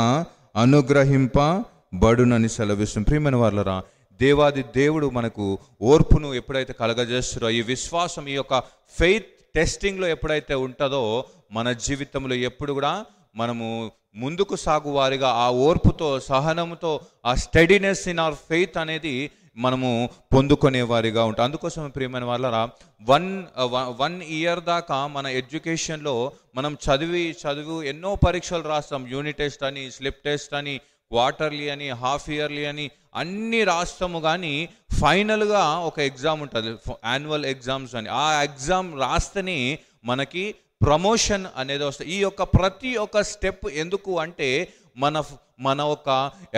అనుగ్రహింప బడునని సెలవిస్తుంది ప్రియమైన వాళ్ళరా దేవాది దేవుడు మనకు ఓర్పును ఎప్పుడైతే కలగజేస్తారో ఈ విశ్వాసం ఈ యొక్క ఫెయిత్ టెస్టింగ్లో ఎప్పుడైతే ఉంటుందో మన జీవితంలో ఎప్పుడు కూడా మనము ముందుకు సాగు వారిగా ఆ ఓర్పుతో సహనంతో ఆ స్టడీనెస్ ఇన్ ఆర్ ఫెయిత్ అనేది మనము పొందుకునే వారిగా ఉంటాం అందుకోసం ప్రియమైన వాళ్ళరా వన్ వన్ ఇయర్ దాకా మన ఎడ్యుకేషన్లో మనం చదివి చదువు ఎన్నో పరీక్షలు రాస్తాం యూనిట్ టెస్ట్ అని స్లిప్ టెస్ట్ అని క్వార్టర్లీ అని హాఫ్ ఇయర్లీ అని అన్ని రాస్తాము కానీ ఫైనల్గా ఒక ఎగ్జామ్ ఉంటుంది యాన్యువల్ ఎగ్జామ్స్ అని ఆ ఎగ్జామ్ రాస్తేనే మనకి ప్రమోషన్ అనేది వస్తుంది ఈ యొక్క ప్రతి ఒక్క స్టెప్ ఎందుకు అంటే మన మన ఒక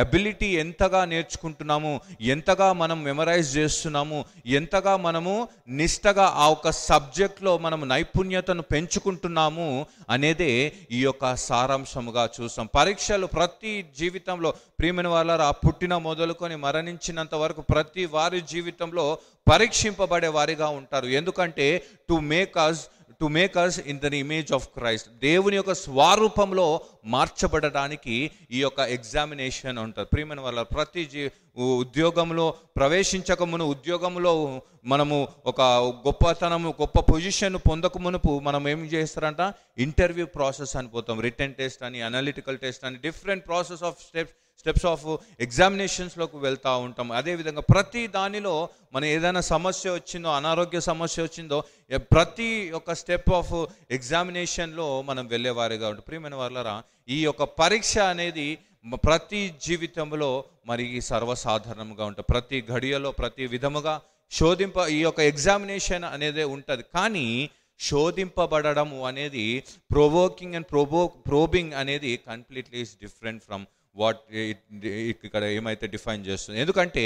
ఎబిలిటీ ఎంతగా నేర్చుకుంటున్నాము ఎంతగా మనం మెమరైజ్ చేస్తున్నాము ఎంతగా మనము నిష్టగా ఆ ఒక సబ్జెక్ట్లో మనం నైపుణ్యతను పెంచుకుంటున్నాము అనేదే ఈ యొక్క సారాంశముగా చూసాం పరీక్షలు ప్రతి జీవితంలో ప్రియమైన వాళ్ళ ఆ పుట్టిన మొదలుకొని మరణించినంత వరకు ప్రతి వారి జీవితంలో పరీక్షింపబడే వారిగా ఉంటారు ఎందుకంటే to make us to make us in the image of Christ దేవుని యొక్క స్వరూపంలో మార్చబడటానికి ఈ యొక్క ఎగ్జామినేషన్ ఉంటుంది ప్రియమైన వల్ల ప్రతి జీ ఉద్యోగంలో ప్రవేశించక మును ఉద్యోగంలో మనము ఒక గొప్పతనము గొప్ప పొజిషన్ పొందక మునుపు మనం ఏం చేస్తారంట ఇంటర్వ్యూ ప్రాసెస్ అని పోతాం రిటర్న్ టెస్ట్ అని అనలిటికల్ టెస్ట్ అని different process of steps steps of ఎగ్జామినేషన్స్లోకి వెళ్తూ ఉంటాం అదేవిధంగా ప్రతి దానిలో మన ఏదైనా సమస్య వచ్చిందో అనారోగ్య సమస్య వచ్చిందో ప్రతి ఒక్క స్టెప్ ఆఫ్ ఎగ్జామినేషన్లో మనం వెళ్ళేవారిగా ఉంటాం ప్రియమైన వాళ్ళరా ఈ యొక్క పరీక్ష అనేది ప్రతి జీవితంలో మరి సర్వసాధారణంగా ఉంటుంది ప్రతి ఘడియలో ప్రతి విధముగా శోధింప ఈ యొక్క ఎగ్జామినేషన్ అనేది ఉంటుంది కానీ శోధింపబడము అనేది ప్రొవోకింగ్ అండ్ ప్రొవో ప్రోబింగ్ అనేది completely is different from what ఇక్కడ ఏమైతే డిఫైన్ చేస్తుంది ఎందుకంటే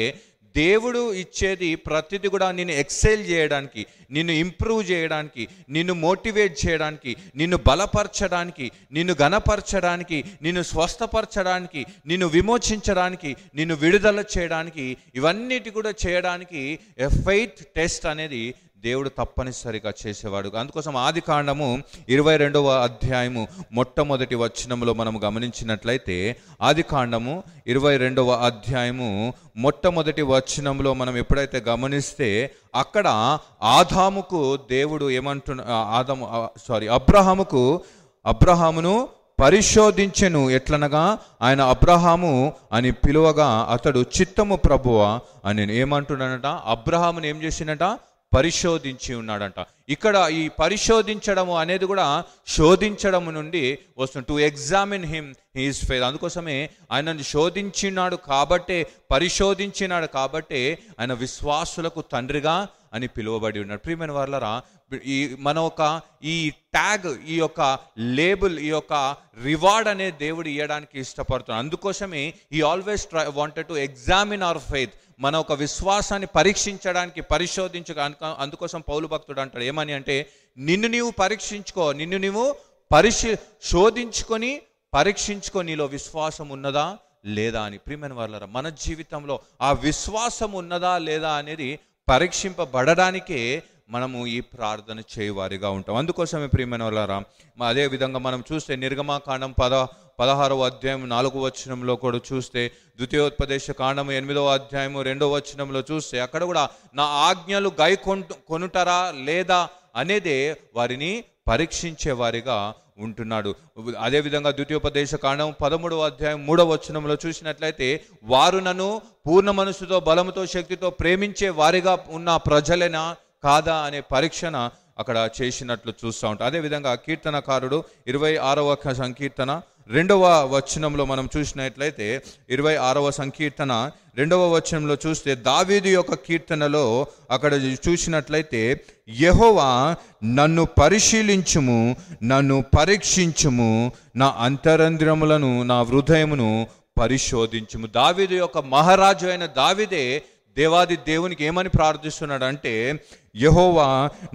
దేవుడు ఇచ్చేది ప్రతిదీ కూడా నిన్ను ఎక్సెల్ చేయడానికి నిన్ను ఇంప్రూవ్ చేయడానికి నిన్ను మోటివేట్ చేయడానికి నిన్ను బలపరచడానికి నిన్ను ఘనపరచడానికి నిన్ను స్వస్థపరచడానికి నిన్ను విమోచించడానికి నిన్ను విడుదల చేయడానికి ఇవన్నిటి కూడా చేయడానికి ఎఫైట్ టెస్ట్ అనేది దేవుడు తప్పనిసరిగా చేసేవాడు అందుకోసం ఆది కాండము ఇరవై రెండవ అధ్యాయము మొట్టమొదటి వచనంలో మనం గమనించినట్లయితే ఆది కాండము ఇరవై రెండవ అధ్యాయము మొట్టమొదటి వచనంలో మనం ఎప్పుడైతే గమనిస్తే అక్కడ ఆదాముకు దేవుడు ఏమంటు ఆదము సారీ అబ్రహాముకు అబ్రహామును పరిశోధించెను ఎట్లనగా ఆయన అబ్రహాము అని పిలువగా అతడు చిత్తము ప్రభువ అని ఏమంటున్నానట అబ్రహామును ఏం చేసినట పరిశోధించి ఉన్నాడంట ఇక్కడ ఈ పరిశోధించడము అనేది కూడా శోధించడము నుండి వస్తుంది to examine him he's fail అందుకోసమే ఆయనను శోధించినాడు కాబట్టే పరిశోధించినాడు కాబట్టే ఆయన విశ్వాసులకు తండ్రిగా అని పిలువబడి ఉన్నాడు ప్రియమైన వాళ్ళరా ఈ మన ఒక ఈ ట్యాగ్ ఈ యొక్క లేబుల్ ఈ యొక్క రివార్డ్ అనే దేవుడు ఇవ్వడానికి ఇష్టపడుతున్నాడు అందుకోసమే ఈ always try wanted to examine our faith మన ఒక విశ్వాసాన్ని పరీక్షించడానికి పరిశోధించు అందుకోసం పౌలు భక్తుడు అంటాడు ఏమని అంటే నిన్ను నీవు పరీక్షించుకో నిన్ను నీవు పరిశీ శోధించుకొని పరీక్షించుకో నీలో విశ్వాసం ఉన్నదా లేదా అని ప్రియమైన వాళ్ళరా మన జీవితంలో ఆ విశ్వాసం ఉన్నదా లేదా అనేది పరీక్షింపబడడానికే మనము ఈ ప్రార్థన చేయవారిగా ఉంటాం అందుకోసమే ప్రియమైన అదే అదేవిధంగా మనం చూస్తే నిర్గమాకాండం పద పదహారవ అధ్యాయం నాలుగు వచనంలో కూడా చూస్తే ద్వితీయోత్పదేశ కాండము ఎనిమిదవ అధ్యాయము రెండవ వచనంలో చూస్తే అక్కడ కూడా నా ఆజ్ఞలు గై కొనుటరా లేదా అనేదే వారిని పరీక్షించేవారిగా ఉంటున్నాడు అదేవిధంగా ద్వితీయోపదేశ కాండం పదమూడవ అధ్యాయం మూడవ వచనంలో చూసినట్లయితే వారు నన్ను పూర్ణ మనసుతో బలముతో శక్తితో ప్రేమించే వారిగా ఉన్న ప్రజలేనా కాదా అనే పరీక్షణ అక్కడ చేసినట్లు చూస్తూ ఉంటాం అదేవిధంగా కీర్తనకారుడు ఇరవై ఆరవ సంకీర్తన రెండవ వచనంలో మనం చూసినట్లయితే ఇరవై ఆరవ సంకీర్తన రెండవ వచనంలో చూస్తే దావీదు యొక్క కీర్తనలో అక్కడ చూసినట్లయితే యహోవా నన్ను పరిశీలించుము నన్ను పరీక్షించుము నా అంతరంధ్రములను నా హృదయమును పరిశోధించుము దావీదు యొక్క మహారాజు అయిన దావిదే దేవాది దేవునికి ఏమని ప్రార్థిస్తున్నాడు అంటే యహోవా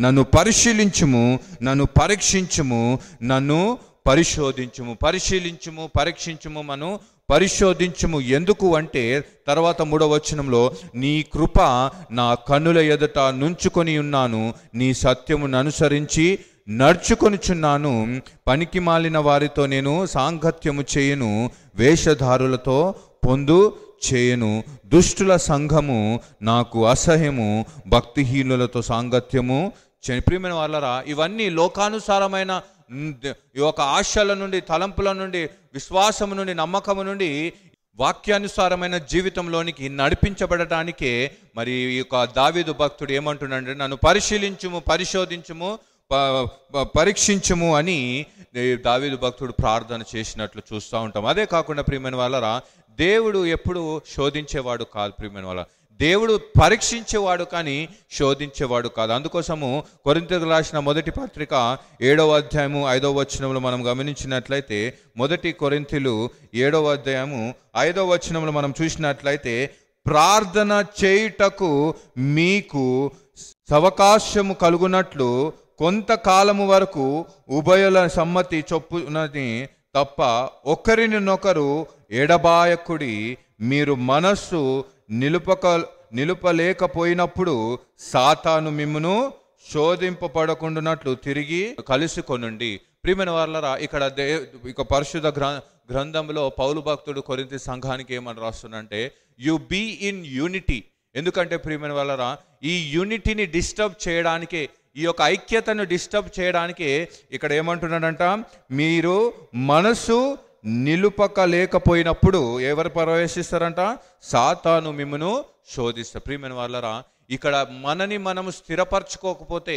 నన్ను పరిశీలించుము నన్ను పరీక్షించుము నన్ను పరిశోధించుము పరిశీలించుము పరీక్షించుము మనం పరిశోధించుము ఎందుకు అంటే తర్వాత మూడవ వచనంలో నీ కృప నా కన్నుల ఎదుట నుంచుకొని ఉన్నాను నీ సత్యమును అనుసరించి నడుచుకొనుచున్నాను పనికి మాలిన వారితో నేను సాంగత్యము చేయను వేషధారులతో పొందు చేయను దుష్టుల సంఘము నాకు అసహ్యము భక్తిహీనులతో సాంగత్యము ప్రియమైన వాళ్ళరా ఇవన్నీ లోకానుసారమైన ఈ యొక్క ఆశల నుండి తలంపుల నుండి విశ్వాసము నుండి నమ్మకము నుండి వాక్యానుసారమైన జీవితంలోనికి నడిపించబడటానికే మరి ఈ యొక్క దావిదు భక్తుడు ఏమంటున్నాడు నన్ను పరిశీలించుము పరిశోధించుము పరీక్షించము అని దావిదు భక్తుడు ప్రార్థన చేసినట్లు చూస్తూ ఉంటాం అదే కాకుండా ప్రియమైన వాళ్ళరా దేవుడు ఎప్పుడు శోధించేవాడు కాదు ప్రియమైన వాళ్ళ దేవుడు పరీక్షించేవాడు కానీ శోధించేవాడు కాదు అందుకోసము కొరింతలు రాసిన మొదటి పత్రిక ఏడవ అధ్యాయము ఐదవ వచనంలో మనం గమనించినట్లయితే మొదటి కొరింతలు ఏడవ అధ్యాయము ఐదవ వచనంలో మనం చూసినట్లయితే ప్రార్థన చేయుటకు మీకు సవకాశము కలుగునట్లు కొంతకాలము వరకు ఉభయల సమ్మతి చొప్పునది తప్ప ఒకరినొకరు ఎడబాయకుడి మీరు మనస్సు నిలుపక నిలుపలేకపోయినప్పుడు సాతాను మిమ్మును శోధింపబడకుండానట్లు తిరిగి కలుసుకొనుండి ప్రియమైన వాళ్ళరా ఇక్కడ దే ఇక పరిశుద్ధ గ్ర గ్రంథంలో పౌలు భక్తుడు కొరింతి సంఘానికి ఏమని రాస్తుందంటే యు బీ ఇన్ యూనిటీ ఎందుకంటే ప్రియమైన వాళ్ళరా ఈ యూనిటీని డిస్టర్బ్ చేయడానికే ఈ యొక్క ఐక్యతను డిస్టర్బ్ చేయడానికే ఇక్కడ ఏమంటున్నాడంట మీరు మనసు నిలుపక లేకపోయినప్పుడు ఎవరు ప్రవేశిస్తారంట సాతాను మిమ్మను శోధిస్తారు ప్రియమైన వాళ్ళరా ఇక్కడ మనని మనము స్థిరపరచుకోకపోతే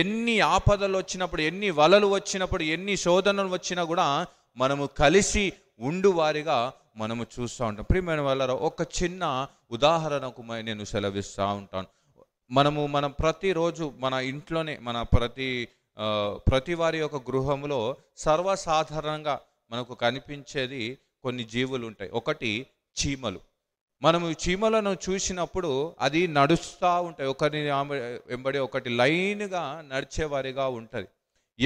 ఎన్ని ఆపదలు వచ్చినప్పుడు ఎన్ని వలలు వచ్చినప్పుడు ఎన్ని శోధనలు వచ్చినా కూడా మనము కలిసి వారిగా మనము చూస్తూ ఉంటాం ప్రియమైన వాళ్ళరా ఒక చిన్న ఉదాహరణకు నేను సెలవిస్తూ ఉంటాను మనము మనం ప్రతిరోజు మన ఇంట్లోనే మన ప్రతి ప్రతి వారి యొక్క గృహంలో సర్వసాధారణంగా మనకు కనిపించేది కొన్ని జీవులు ఉంటాయి ఒకటి చీమలు మనము చీమలను చూసినప్పుడు అది నడుస్తూ ఉంటాయి ఒకరిని వెంబడి ఒకటి లైన్గా నడిచేవారిగా ఉంటుంది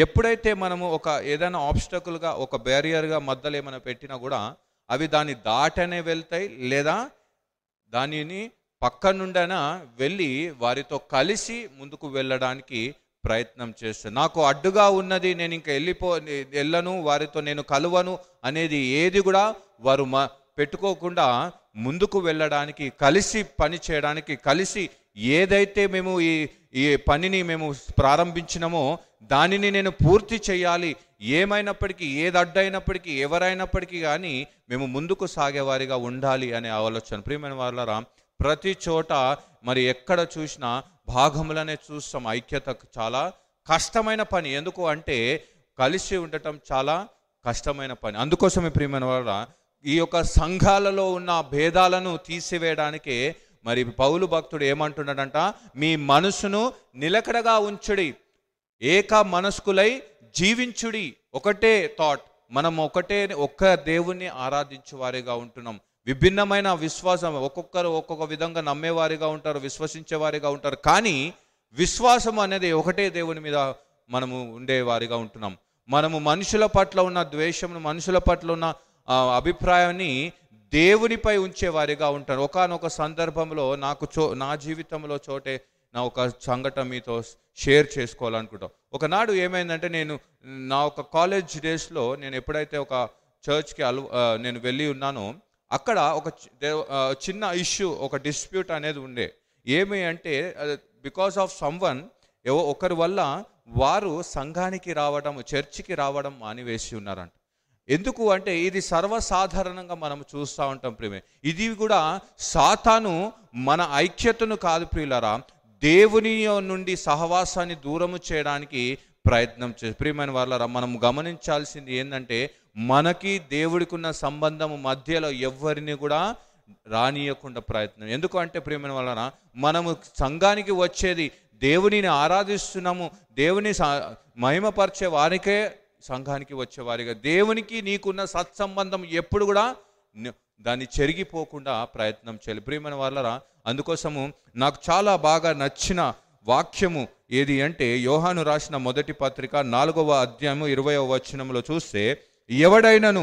ఎప్పుడైతే మనము ఒక ఏదైనా ఆబ్స్టకుల్గా ఒక బ్యారియర్గా మధ్యలో ఏమైనా పెట్టినా కూడా అవి దాన్ని దాటనే వెళ్తాయి లేదా దానిని పక్క నుండైనా వెళ్ళి వారితో కలిసి ముందుకు వెళ్ళడానికి ప్రయత్నం చేస్తే నాకు అడ్డుగా ఉన్నది నేను ఇంకా వెళ్ళిపో వెళ్ళను వారితో నేను కలవను అనేది ఏది కూడా వారు మ పెట్టుకోకుండా ముందుకు వెళ్ళడానికి కలిసి పని చేయడానికి కలిసి ఏదైతే మేము ఈ ఈ పనిని మేము ప్రారంభించినామో దానిని నేను పూర్తి చేయాలి ఏమైనప్పటికీ ఏది అడ్డైనప్పటికీ ఎవరైనప్పటికీ కానీ మేము ముందుకు సాగేవారిగా ఉండాలి అనే ఆలోచన ప్రియమైన వాళ్ళరా ప్రతి చోట మరి ఎక్కడ చూసినా భాగములనే చూస్తాం ఐక్యత చాలా కష్టమైన పని ఎందుకు అంటే కలిసి ఉండటం చాలా కష్టమైన పని అందుకోసమే ప్రియమైన వాళ్ళ ఈ యొక్క సంఘాలలో ఉన్న భేదాలను తీసివేయడానికి మరి పౌలు భక్తుడు ఏమంటున్నాడంట మీ మనసును నిలకడగా ఉంచుడి ఏక మనస్కులై జీవించుడి ఒకటే థాట్ మనం ఒకటే ఒక్క దేవుణ్ణి ఆరాధించే వారిగా ఉంటున్నాం విభిన్నమైన విశ్వాసం ఒక్కొక్కరు ఒక్కొక్క విధంగా నమ్మేవారిగా ఉంటారు విశ్వసించేవారిగా ఉంటారు కానీ విశ్వాసం అనేది ఒకటే దేవుని మీద మనము ఉండేవారిగా ఉంటున్నాం మనము మనుషుల పట్ల ఉన్న ద్వేషం మనుషుల పట్ల ఉన్న అభిప్రాయాన్ని దేవునిపై ఉంచేవారిగా ఉంటారు ఒకనొక సందర్భంలో నాకు చో నా జీవితంలో చోటే నా ఒక సంఘటన మీతో షేర్ చేసుకోవాలనుకుంటాం ఒకనాడు ఏమైందంటే నేను నా ఒక కాలేజ్ డేస్లో నేను ఎప్పుడైతే ఒక చర్చ్కి అలు నేను వెళ్ళి ఉన్నానో అక్కడ ఒక చిన్న ఇష్యూ ఒక డిస్ప్యూట్ అనేది ఉండే ఏమి అంటే బికాస్ ఆఫ్ సమ్వన్ ఏవో ఒకరి వల్ల వారు సంఘానికి రావడం చర్చికి రావడం మానివేసి ఉన్నారంట ఎందుకు అంటే ఇది సర్వసాధారణంగా మనం చూస్తూ ఉంటాం ప్రేమే ఇది కూడా సాతాను మన ఐక్యతను కాదు ప్రియులరా దేవుని నుండి సహవాసాన్ని దూరము చేయడానికి ప్రయత్నం చే ప్రియమైన వాళ్ళరా మనం గమనించాల్సింది ఏంటంటే మనకి దేవుడికున్న సంబంధం మధ్యలో ఎవరిని కూడా రానియకుండా ప్రయత్నం ఎందుకంటే ప్రేమ వలన మనము సంఘానికి వచ్చేది దేవునిని ఆరాధిస్తున్నాము దేవుని మహిమపరిచే వారికే సంఘానికి వచ్చేవారిగా దేవునికి నీకున్న సత్సంబంధం ఎప్పుడు కూడా దాన్ని చెరిగిపోకుండా ప్రయత్నం చేయాలి ప్రియమైన వాళ్ళరా అందుకోసము నాకు చాలా బాగా నచ్చిన వాక్యము ఏది అంటే యోహాను రాసిన మొదటి పత్రిక నాలుగవ అధ్యాయము ఇరవయవ వచనంలో చూస్తే ఎవడైనను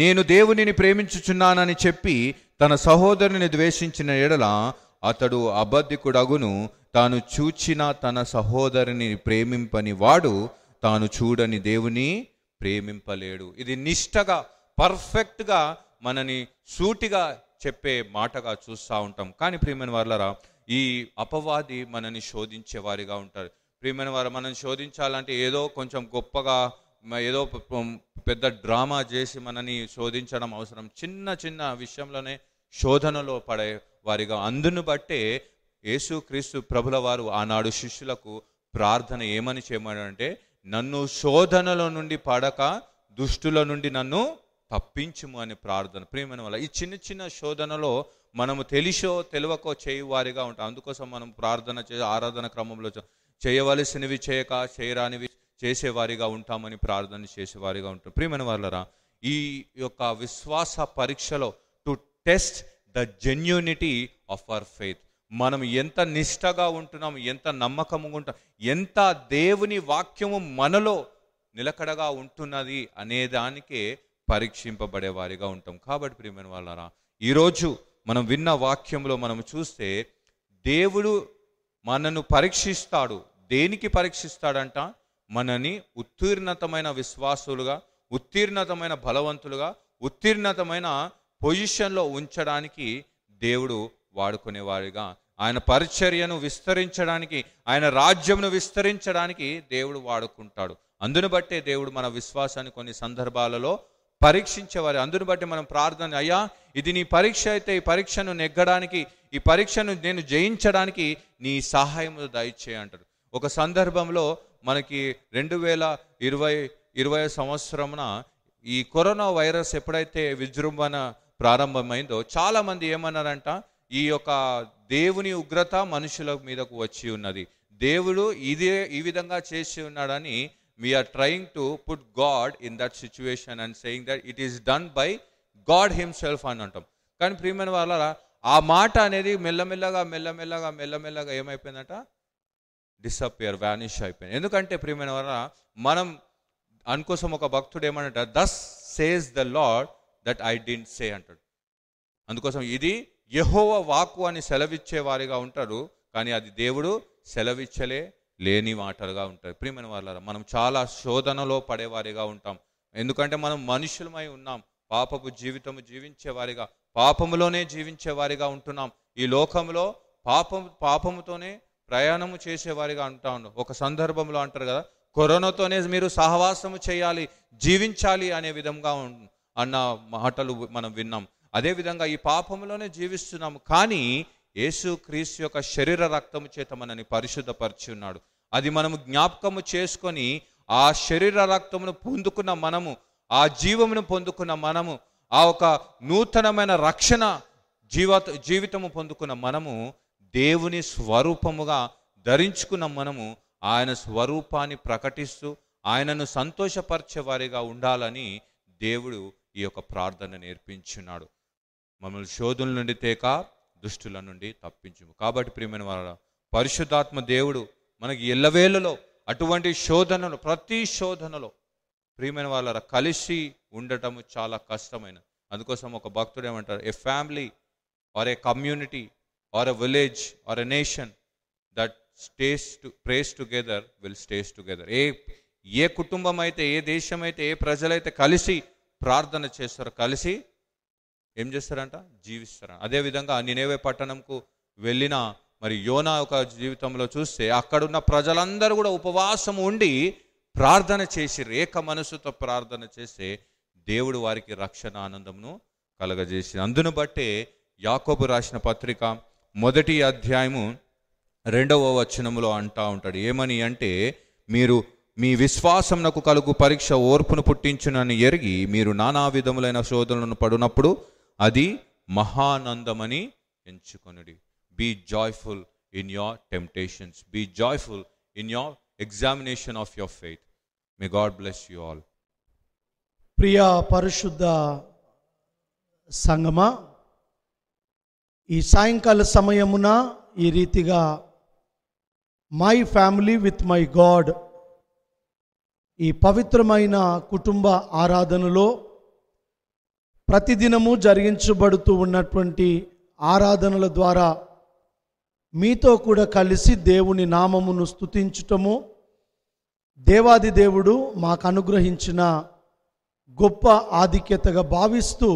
నేను దేవునిని ప్రేమించుచున్నానని చెప్పి తన సహోదరుని ద్వేషించిన ఎడల అతడు అబద్ధికుడగును తాను చూచిన తన సహోదరుని ప్రేమింపని వాడు తాను చూడని దేవుని ప్రేమింపలేడు ఇది నిష్టగా పర్ఫెక్ట్గా మనని సూటిగా చెప్పే మాటగా చూస్తూ ఉంటాం కానీ ప్రియమైన వాళ్ళరా ఈ అపవాది మనని శోధించే వారిగా ఉంటారు ప్రియమైన వారు మనం శోధించాలంటే ఏదో కొంచెం గొప్పగా ఏదో పెద్ద డ్రామా చేసి మనని శోధించడం అవసరం చిన్న చిన్న విషయంలోనే శోధనలో పడే వారిగా అందును బట్టే క్రీస్తు ప్రభుల వారు ఆనాడు శిష్యులకు ప్రార్థన ఏమని చేయమంటే నన్ను శోధనల నుండి పడక దుష్టుల నుండి నన్ను తప్పించుము అని ప్రార్థన ప్రియమైన వల్ల ఈ చిన్న చిన్న శోధనలో మనము తెలిసో తెలియకో వారిగా ఉంటాం అందుకోసం మనం ప్రార్థన చే ఆరాధన క్రమంలో చేయవలసినవి చేయక చేయరానివి చేసేవారిగా ఉంటామని ప్రార్థన చేసేవారిగా ఉంటాం ప్రియమైన వాళ్ళరా ఈ యొక్క విశ్వాస పరీక్షలో to test the genuinity of our faith మనం ఎంత నిష్టగా ఉంటున్నాం ఎంత నమ్మకంగా ఉంటాం ఎంత దేవుని వాక్యము మనలో నిలకడగా ఉంటున్నది అనే దానికే పరీక్షింపబడే వారిగా ఉంటాం కాబట్టి ప్రియమైన వాళ్ళరా ఈరోజు మనం విన్న వాక్యంలో మనం చూస్తే దేవుడు మనను పరీక్షిస్తాడు దేనికి పరీక్షిస్తాడంట మనని ఉత్తీర్ణతమైన విశ్వాసులుగా ఉత్తీర్ణతమైన బలవంతులుగా ఉత్తీర్ణతమైన పొజిషన్లో ఉంచడానికి దేవుడు వాడుకునేవారిగా ఆయన పరిచర్యను విస్తరించడానికి ఆయన రాజ్యంను విస్తరించడానికి దేవుడు వాడుకుంటాడు అందును బట్టే దేవుడు మన విశ్వాసాన్ని కొన్ని సందర్భాలలో పరీక్షించేవారు అందును బట్టి మనం ప్రార్థన అయ్యా ఇది నీ పరీక్ష అయితే ఈ పరీక్షను నెగ్గడానికి ఈ పరీక్షను నేను జయించడానికి నీ సహాయం దయచేయ అంటాడు ఒక సందర్భంలో మనకి రెండు వేల ఇరవై ఇరవై సంవత్సరమున ఈ కరోనా వైరస్ ఎప్పుడైతే విజృంభణ ప్రారంభమైందో చాలామంది ఏమన్నారంట ఈ యొక్క దేవుని ఉగ్రత మనుషుల మీదకు వచ్చి ఉన్నది దేవుడు ఇదే ఈ విధంగా చేసి ఉన్నాడని we are trying to put God in that situation and saying that it is done by God himself అని అంటాం కానీ ప్రియమైన వాళ్ళ ఆ మాట అనేది మెల్లమెల్లగా మెల్లమెల్లగా మెల్లమెల్లగా ఏమైపోయిందట డిసప్పియర్ వ్యానిష్ అయిపోయింది ఎందుకంటే ప్రియమైన వల్ల మనం అనుకోసం ఒక భక్తుడు ఏమంట thus says the Lord that I didn't say అంటాడు అందుకోసం ఇది యహోవ వాక్కు అని సెలవిచ్చేవారిగా ఉంటారు కానీ అది దేవుడు సెలవిచ్చలే లేని మాటలుగా ఉంటాయి ప్రియమైన వాళ్ళ మనం చాలా శోధనలో పడేవారిగా ఉంటాం ఎందుకంటే మనం మనుషులమై ఉన్నాం పాపపు జీవితము జీవించేవారిగా పాపములోనే జీవించేవారిగా ఉంటున్నాం ఈ లోకంలో పాపం పాపముతోనే ప్రయాణము చేసేవారిగా అంటా ఉన్నాం ఒక సందర్భంలో అంటారు కదా కరోనాతోనే మీరు సహవాసము చేయాలి జీవించాలి అనే విధంగా అన్న మాటలు మనం విన్నాం అదేవిధంగా ఈ పాపంలోనే జీవిస్తున్నాము కానీ యేసు క్రీస్తు యొక్క శరీర రక్తము చేత మనని పరిశుద్ధపరిచి ఉన్నాడు అది మనము జ్ఞాపకము చేసుకొని ఆ శరీర రక్తమును పొందుకున్న మనము ఆ జీవమును పొందుకున్న మనము ఆ ఒక నూతనమైన రక్షణ జీవ జీవితము పొందుకున్న మనము దేవుని స్వరూపముగా ధరించుకున్న మనము ఆయన స్వరూపాన్ని ప్రకటిస్తూ ఆయనను సంతోషపరిచే వారిగా ఉండాలని దేవుడు ఈ యొక్క ప్రార్థన నేర్పించున్నాడు మమ్మల్ని శోధుల నుండి తేక దుష్టుల నుండి తప్పించు కాబట్టి ప్రియమైన వారు పరిశుద్ధాత్మ దేవుడు మనకి ఎల్లవేళలో అటువంటి శోధనలు ప్రతి శోధనలో ప్రియమైన వాళ్ళ కలిసి ఉండటము చాలా కష్టమైన అందుకోసం ఒక భక్తుడు ఏమంటారు a family or a community or a village or a nation that stays to prays together will stays together ఏ ఏ కుటుంబం అయితే ఏ దేశం అయితే ఏ ప్రజలైతే కలిసి ప్రార్థన చేస్తారో కలిసి ఏం చేస్తారంట జీవిస్తారంట అదేవిధంగా నినేవే పట్టణంకు వెళ్ళిన మరి యోనా ఒక జీవితంలో చూస్తే అక్కడున్న ప్రజలందరూ కూడా ఉపవాసం ఉండి ప్రార్థన చేసి రేఖ మనసుతో ప్రార్థన చేస్తే దేవుడు వారికి రక్షణ ఆనందమును కలగజేసింది అందును బట్టే యాకోబు రాసిన పత్రిక మొదటి అధ్యాయము రెండవ వచనములో అంటా ఉంటాడు ఏమని అంటే మీరు మీ విశ్వాసమునకు కలుగు పరీక్ష ఓర్పును పుట్టించునని ఎరిగి మీరు నానా విధములైన శోధనలను పడినప్పుడు అది మహానందమని ఎంచుకొనుడి be joyful in your temptations be joyful in your examination of your faith may God bless you all ప్రియా పరిశుద్ధ సంగమా ఈ సాయంకాల సమయమున ఈ రీతిగా my family with my God ఈ పవిత్రమైన కుటుంబ ఆరాధనలో ప్రతిదినము జరిగించబడుతూ ఉన్నటువంటి ఆరాధనల ద్వారా మీతో కూడా కలిసి దేవుని నామమును స్థుతించటము దేవాది దేవుడు మాకు అనుగ్రహించిన గొప్ప ఆధిక్యతగా భావిస్తూ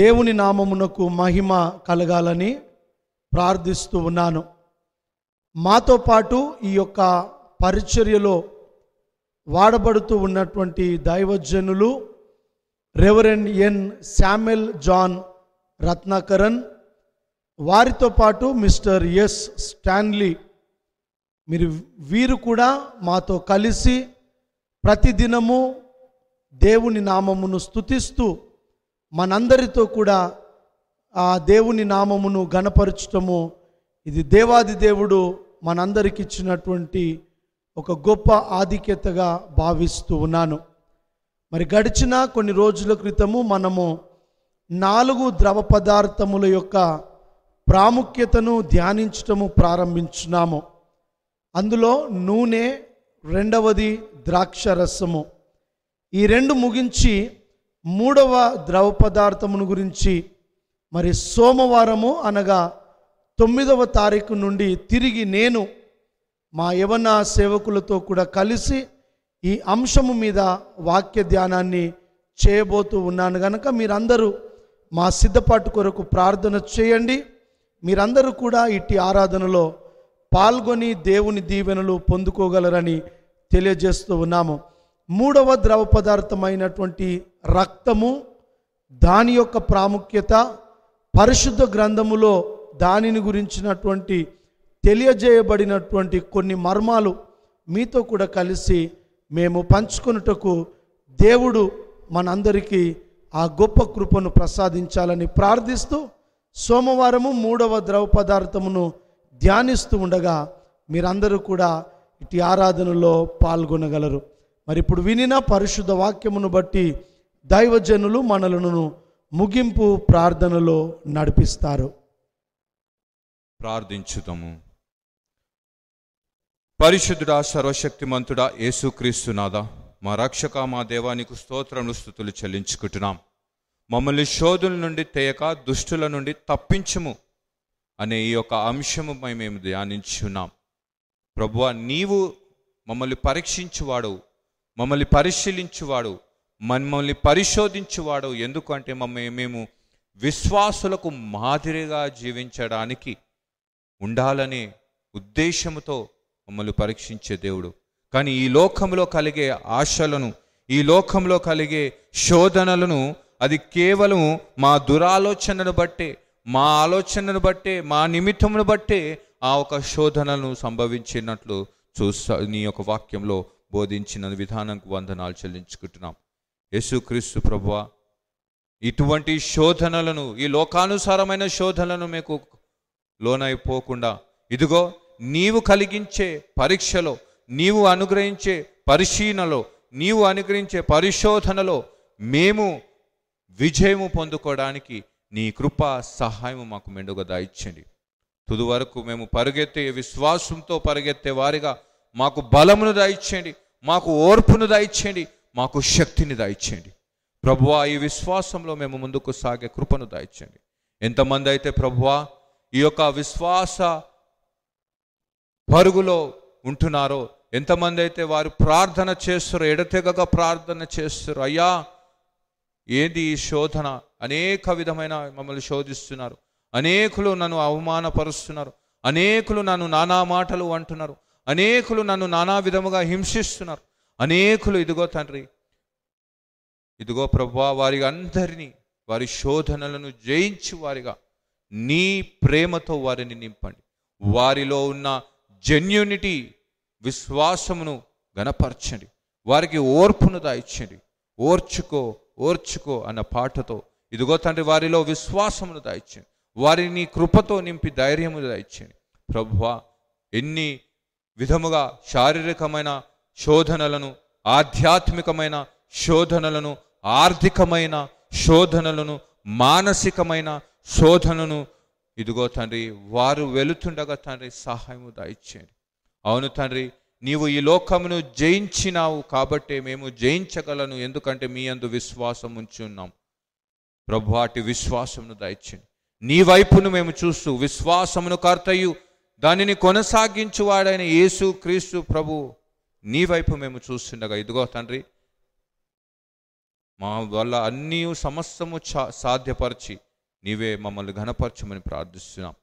దేవుని నామమునకు మహిమ కలగాలని ప్రార్థిస్తూ ఉన్నాను మాతో పాటు ఈ యొక్క పరిచర్యలో వాడబడుతూ ఉన్నటువంటి దైవజనులు reverend N Samuel John Ratnakaran వారితో పాటు మిస్టర్ ఎస్ స్టాన్లీ మీరు వీరు కూడా మాతో కలిసి ప్రతిదినము దేవుని నామమును స్థుతిస్తూ మనందరితో కూడా ఆ దేవుని నామమును గణపరచటము ఇది దేవాది దేవుడు మనందరికి ఇచ్చినటువంటి ఒక గొప్ప ఆధిక్యతగా భావిస్తూ ఉన్నాను మరి గడిచిన కొన్ని రోజుల క్రితము మనము నాలుగు ద్రవ పదార్థముల యొక్క ప్రాముఖ్యతను ధ్యానించటము ప్రారంభించున్నాము అందులో నూనె రెండవది ద్రాక్ష రసము ఈ రెండు ముగించి మూడవ ద్రవ పదార్థమును గురించి మరి సోమవారము అనగా తొమ్మిదవ తారీఖు నుండి తిరిగి నేను మా యవన సేవకులతో కూడా కలిసి ఈ అంశము మీద వాక్య ధ్యానాన్ని చేయబోతూ ఉన్నాను కనుక మీరందరూ మా సిద్ధపాటు కొరకు ప్రార్థన చేయండి మీరందరూ కూడా ఇట్టి ఆరాధనలో పాల్గొని దేవుని దీవెనలు పొందుకోగలరని తెలియజేస్తూ ఉన్నాము మూడవ ద్రవ పదార్థమైనటువంటి రక్తము దాని యొక్క ప్రాముఖ్యత పరిశుద్ధ గ్రంథములో దానిని గురించినటువంటి తెలియజేయబడినటువంటి కొన్ని మర్మాలు మీతో కూడా కలిసి మేము పంచుకున్నటకు దేవుడు మనందరికీ ఆ గొప్ప కృపను ప్రసాదించాలని ప్రార్థిస్తూ సోమవారము మూడవ ద్రవ పదార్థమును ధ్యానిస్తూ ఉండగా మీరందరూ కూడా ఇటు ఆరాధనలో పాల్గొనగలరు మరి ఇప్పుడు వినిన పరిశుద్ధ వాక్యమును బట్టి దైవజనులు మనలను ముగింపు ప్రార్థనలో నడిపిస్తారు ప్రార్థించుతాము పరిశుద్ధుడా సర్వశక్తిమంతుడా యేసుక్రీస్తునాదా మా రక్షక మా దేవానికి స్తోత్రను స్థుతులు చెల్లించుకుంటున్నాం మమ్మల్ని శోధుల నుండి తేయక దుష్టుల నుండి తప్పించము అనే ఈ యొక్క అంశము మేము ధ్యానించున్నాం ప్రభువ నీవు మమ్మల్ని పరీక్షించువాడు మమ్మల్ని పరిశీలించువాడు మమ్మల్ని పరిశోధించేవాడు ఎందుకంటే మమ్మల్ని మేము విశ్వాసులకు మాదిరిగా జీవించడానికి ఉండాలనే ఉద్దేశంతో మమ్మల్ని పరీక్షించే దేవుడు కానీ ఈ లోకంలో కలిగే ఆశలను ఈ లోకంలో కలిగే శోధనలను అది కేవలం మా దురాలోచనను బట్టే మా ఆలోచనను బట్టే మా నిమిత్తమును బట్టే ఆ ఒక శోధనను సంభవించినట్లు చూస్తా నీ యొక్క వాక్యంలో బోధించిన విధానం వందనాలు చెల్లించుకుంటున్నాం యేసుక్రీస్తు ప్రభు ఇటువంటి శోధనలను ఈ లోకానుసారమైన శోధనలను మీకు లోనైపోకుండా ఇదిగో నీవు కలిగించే పరీక్షలో నీవు అనుగ్రహించే పరిశీలనలో నీవు అనుగ్రహించే పరిశోధనలో మేము విజయము పొందుకోవడానికి నీ కృప సహాయం మాకు మెండుగా దాయిచ్చండి తుది వరకు మేము పరిగెత్తే విశ్వాసంతో పరిగెత్తే వారిగా మాకు బలమును దాయిచ్చండి మాకు ఓర్పును దాయిచ్చండి మాకు శక్తిని దాయిచ్చేయండి ప్రభువా ఈ విశ్వాసంలో మేము ముందుకు సాగే కృపను దాయిచ్చండి ఎంతమంది అయితే ప్రభువా ఈ యొక్క విశ్వాస పరుగులో ఉంటున్నారో ఎంతమంది అయితే వారు ప్రార్థన చేస్తారు ఎడతెగగా ప్రార్థన చేస్తారు అయ్యా ఏది ఈ శోధన అనేక విధమైన మమ్మల్ని శోధిస్తున్నారు అనేకులు నన్ను అవమానపరుస్తున్నారు అనేకులు నన్ను నానా మాటలు అంటున్నారు అనేకులు నన్ను నానా విధముగా హింసిస్తున్నారు అనేకులు ఇదిగో తండ్రి ఇదిగో ప్రభా వారి అందరినీ వారి శోధనలను జయించి వారిగా నీ ప్రేమతో వారిని నింపండి వారిలో ఉన్న జెన్యునిటీ విశ్వాసమును గనపరచండి వారికి ఓర్పును దాయించండి ఓర్చుకో ఓర్చుకో అన్న పాటతో ఇదిగో తండ్రి వారిలో విశ్వాసమును దాయించండి వారిని కృపతో నింపి ధైర్యము దాయించండి ప్రభువా ఎన్ని విధముగా శారీరకమైన శోధనలను ఆధ్యాత్మికమైన శోధనలను ఆర్థికమైన శోధనలను మానసికమైన శోధనను ఇదిగో తండ్రి వారు వెళుతుండగా తండ్రి సహాయము దాయిచ్చేయండి అవును తండ్రి నీవు ఈ లోకమును జయించినావు కాబట్టి మేము జయించగలను ఎందుకంటే మీ అందు విశ్వాసం ఉంచున్నాం ప్రభు అటు విశ్వాసమును దాయిచ్చింది నీ వైపును మేము చూస్తూ విశ్వాసమును కర్తయ్యు దానిని కొనసాగించువాడైన యేసు క్రీస్తు ప్రభు నీ వైపు మేము చూస్తుండగా ఇదిగో తండ్రి మా వల్ల అన్నీ సమస్తము సాధ్యపరిచి నీవే మమ్మల్ని ఘనపరచమని ప్రార్థిస్తున్నాం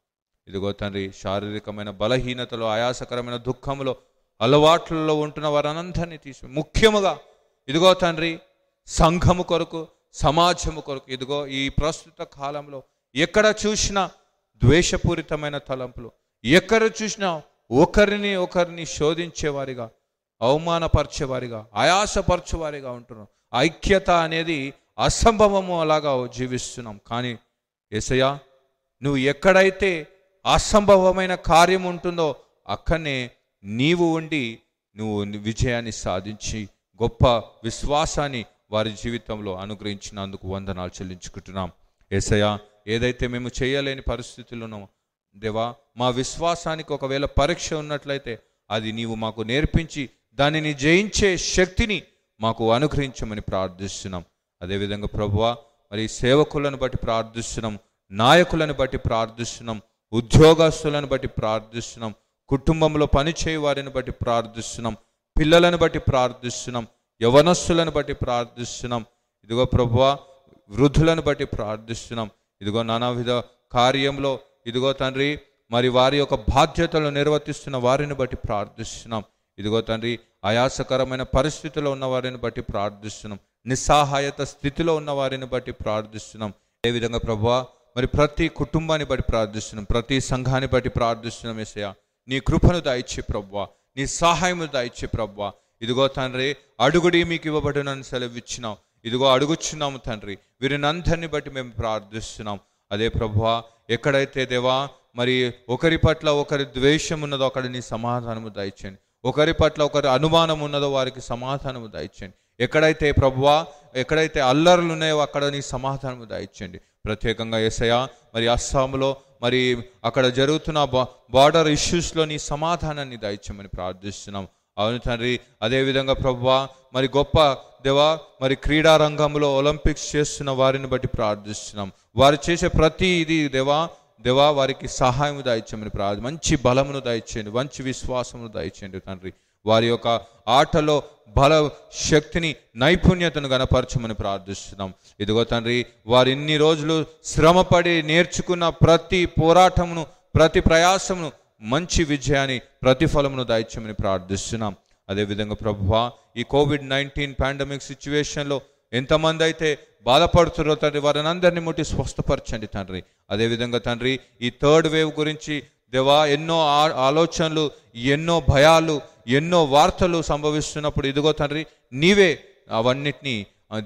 ఇదిగో తండ్రి శారీరకమైన బలహీనతలో ఆయాసకరమైన దుఃఖంలో అలవాట్లలో ఉంటున్న వారందరినీ తీసు ముఖ్యముగా ఇదిగో తండ్రి సంఘము కొరకు సమాజము కొరకు ఇదిగో ఈ ప్రస్తుత కాలంలో ఎక్కడ చూసినా ద్వేషపూరితమైన తలంపులు ఎక్కడ చూసినా ఒకరిని ఒకరిని శోధించేవారిగా అవమానపరచేవారిగా ఆయాసపరిచేవారిగా ఉంటున్నాం ఐక్యత అనేది అసంభవము అలాగా జీవిస్తున్నాం కానీ ఏసయ్యా నువ్వు ఎక్కడైతే అసంభవమైన కార్యం ఉంటుందో అక్కడనే నీవు ఉండి నువ్వు విజయాన్ని సాధించి గొప్ప విశ్వాసాన్ని వారి జీవితంలో అనుగ్రహించినందుకు వందనాలు చెల్లించుకుంటున్నాం ఏసయ్యా ఏదైతే మేము చేయలేని పరిస్థితులు ఉన్నామో దేవా మా విశ్వాసానికి ఒకవేళ పరీక్ష ఉన్నట్లయితే అది నీవు మాకు నేర్పించి దానిని జయించే శక్తిని మాకు అనుగ్రహించమని ప్రార్థిస్తున్నాం అదేవిధంగా ప్రభువ మరి సేవకులను బట్టి ప్రార్థిస్తున్నాం నాయకులను బట్టి ప్రార్థిస్తున్నాం ఉద్యోగస్తులను బట్టి ప్రార్థిస్తున్నాం కుటుంబంలో పనిచేయ వారిని బట్టి ప్రార్థిస్తున్నాం పిల్లలను బట్టి ప్రార్థిస్తున్నాం యవనస్సులను బట్టి ప్రార్థిస్తున్నాం ఇదిగో ప్రభువ వృద్ధులను బట్టి ప్రార్థిస్తున్నాం ఇదిగో నానావిధ కార్యంలో ఇదిగో తండ్రి మరి వారి యొక్క బాధ్యతలు నిర్వర్తిస్తున్న వారిని బట్టి ప్రార్థిస్తున్నాం ఇదిగో తండ్రి ఆయాసకరమైన పరిస్థితిలో ఉన్న వారిని బట్టి ప్రార్థిస్తున్నాం నిస్సహాయత స్థితిలో ఉన్న వారిని బట్టి ప్రార్థిస్తున్నాం ఏ విధంగా ప్రభా మరి ప్రతి కుటుంబాన్ని బట్టి ప్రార్థిస్తున్నాం ప్రతి సంఘాన్ని బట్టి ప్రార్థిస్తున్నాం ఏసయ నీ కృపను దాయిచ్చే ప్రభువ నీ సహాయము దాయిచ్చే ప్రభువ ఇదిగో తండ్రి అడుగుడి మీకు ఇవ్వబడినని సెలవిచ్చినాం ఇదిగో అడుగుచున్నాము తండ్రి వీరినందరిని బట్టి మేము ప్రార్థిస్తున్నాం అదే ప్రభువ ఎక్కడైతే దేవా మరి ఒకరి పట్ల ఒకరి ద్వేషం ఉన్నదో అక్కడ నీ సమాధానము దయచేయండి ఒకరి పట్ల ఒకరి అనుమానం ఉన్నదో వారికి సమాధానం దాయిచ్చండి ఎక్కడైతే ప్రభువా ఎక్కడైతే అల్లర్లు ఉన్నాయో అక్కడ నీ సమాధానం దాయిచ్చండి ప్రత్యేకంగా ఏసయ మరి అస్సాంలో మరి అక్కడ జరుగుతున్న బార్డర్ ఇష్యూస్లో నీ సమాధానాన్ని దాయిచ్చమని ప్రార్థిస్తున్నాం అవును తండ్రి అదేవిధంగా ప్రభువా మరి గొప్ప దేవా మరి క్రీడారంగంలో ఒలింపిక్స్ చేస్తున్న వారిని బట్టి ప్రార్థిస్తున్నాం వారు చేసే ప్రతి ఇది దేవా దేవా వారికి సహాయము దాయిచ్చమని ప్రార్థ మంచి బలమును దాయిచ్చేయండి మంచి విశ్వాసమును దాయిచ్చేయండి తండ్రి వారి యొక్క ఆటలో బల శక్తిని నైపుణ్యతను గనపరచమని ప్రార్థిస్తున్నాం ఇదిగో తండ్రి వారు ఇన్ని రోజులు శ్రమపడి నేర్చుకున్న ప్రతి పోరాటమును ప్రతి ప్రయాసమును మంచి విజయాన్ని ప్రతిఫలమును దాయిచ్చమని ప్రార్థిస్తున్నాం అదేవిధంగా ప్రభువా ఈ కోవిడ్ నైన్టీన్ పాండమిక్ సిచ్యువేషన్లో ఎంతమంది అయితే బాధపడుతున్నారో తండ్రి వారిని అందరినీ ముట్టి స్వస్థపరచండి తండ్రి అదేవిధంగా తండ్రి ఈ థర్డ్ వేవ్ గురించి దేవా ఎన్నో ఆలోచనలు ఎన్నో భయాలు ఎన్నో వార్తలు సంభవిస్తున్నప్పుడు ఇదిగో తండ్రి నీవే అవన్నిటినీ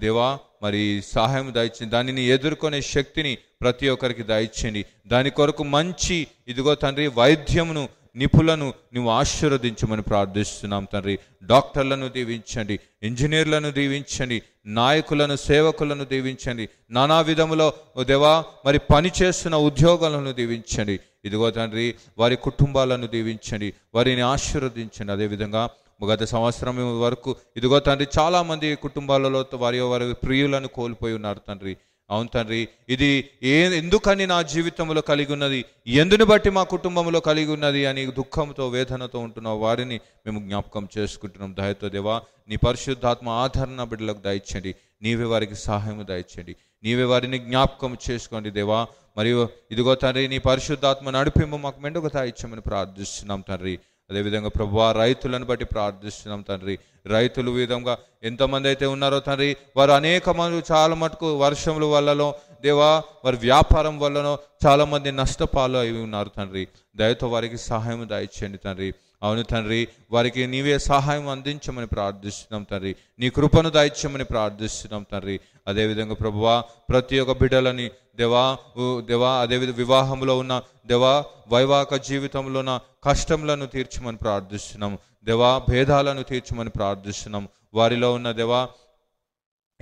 దేవా మరి సహాయం దయచింది దానిని ఎదుర్కొనే శక్తిని ప్రతి ఒక్కరికి దయచండి దాని కొరకు మంచి ఇదిగో తండ్రి వైద్యమును నిపులను నువ్వు ఆశీర్వదించమని ప్రార్థిస్తున్నాం తండ్రి డాక్టర్లను దీవించండి ఇంజనీర్లను దీవించండి నాయకులను సేవకులను దీవించండి నానా విధములో దేవా మరి పనిచేస్తున్న ఉద్యోగాలను దీవించండి ఇదిగో తండ్రి వారి కుటుంబాలను దీవించండి వారిని ఆశీర్వదించండి అదేవిధంగా గత సంవత్సరం వరకు ఇదిగో తండ్రి చాలామంది కుటుంబాలలో వారి వారి ప్రియులను కోల్పోయి ఉన్నారు తండ్రి అవును తండ్రి ఇది ఏ ఎందుకని నా జీవితంలో కలిగి ఉన్నది ఎందుని బట్టి మా కుటుంబంలో కలిగి ఉన్నది అని దుఃఖంతో వేదనతో ఉంటున్న వారిని మేము జ్ఞాపకం చేసుకుంటున్నాం దయతో దేవా నీ పరిశుద్ధాత్మ ఆదరణ బిడ్డలకు దయచండి నీవే వారికి సహాయం దయచండి నీవే వారిని జ్ఞాపకం చేసుకోండి దేవా మరియు ఇదిగో తండ్రి నీ పరిశుద్ధాత్మ నడిపింపు మాకు మెండుగా దాయిచ్చమని ప్రార్థిస్తున్నాం తండ్రి అదేవిధంగా ప్రభు రైతులను బట్టి ప్రార్థిస్తున్నాం తండ్రి రైతులు విధంగా ఎంతమంది అయితే ఉన్నారో తండ్రి వారు అనేక మంది చాలా మటుకు వర్షముల వల్లనో దేవా వారి వ్యాపారం వల్లనో చాలామంది నష్టపాలు అయి ఉన్నారు తండ్రి దయతో వారికి సహాయం దాయిచ్చండి తండ్రి అవును తండ్రి వారికి నీవే సహాయం అందించమని ప్రార్థిస్తున్నాం తండ్రి నీ కృపను దాయిచ్చమని ప్రార్థిస్తున్నాం తండ్రి అదేవిధంగా ప్రభువా ప్రతి ఒక్క బిడ్డలని దేవా దేవా అదేవిధ వివాహంలో ఉన్న దేవా వైవాహక జీవితంలో ఉన్న కష్టములను తీర్చమని ప్రార్థిస్తున్నాం దేవా భేదాలను తీర్చమని ప్రార్థిస్తున్నాం వారిలో ఉన్న దేవా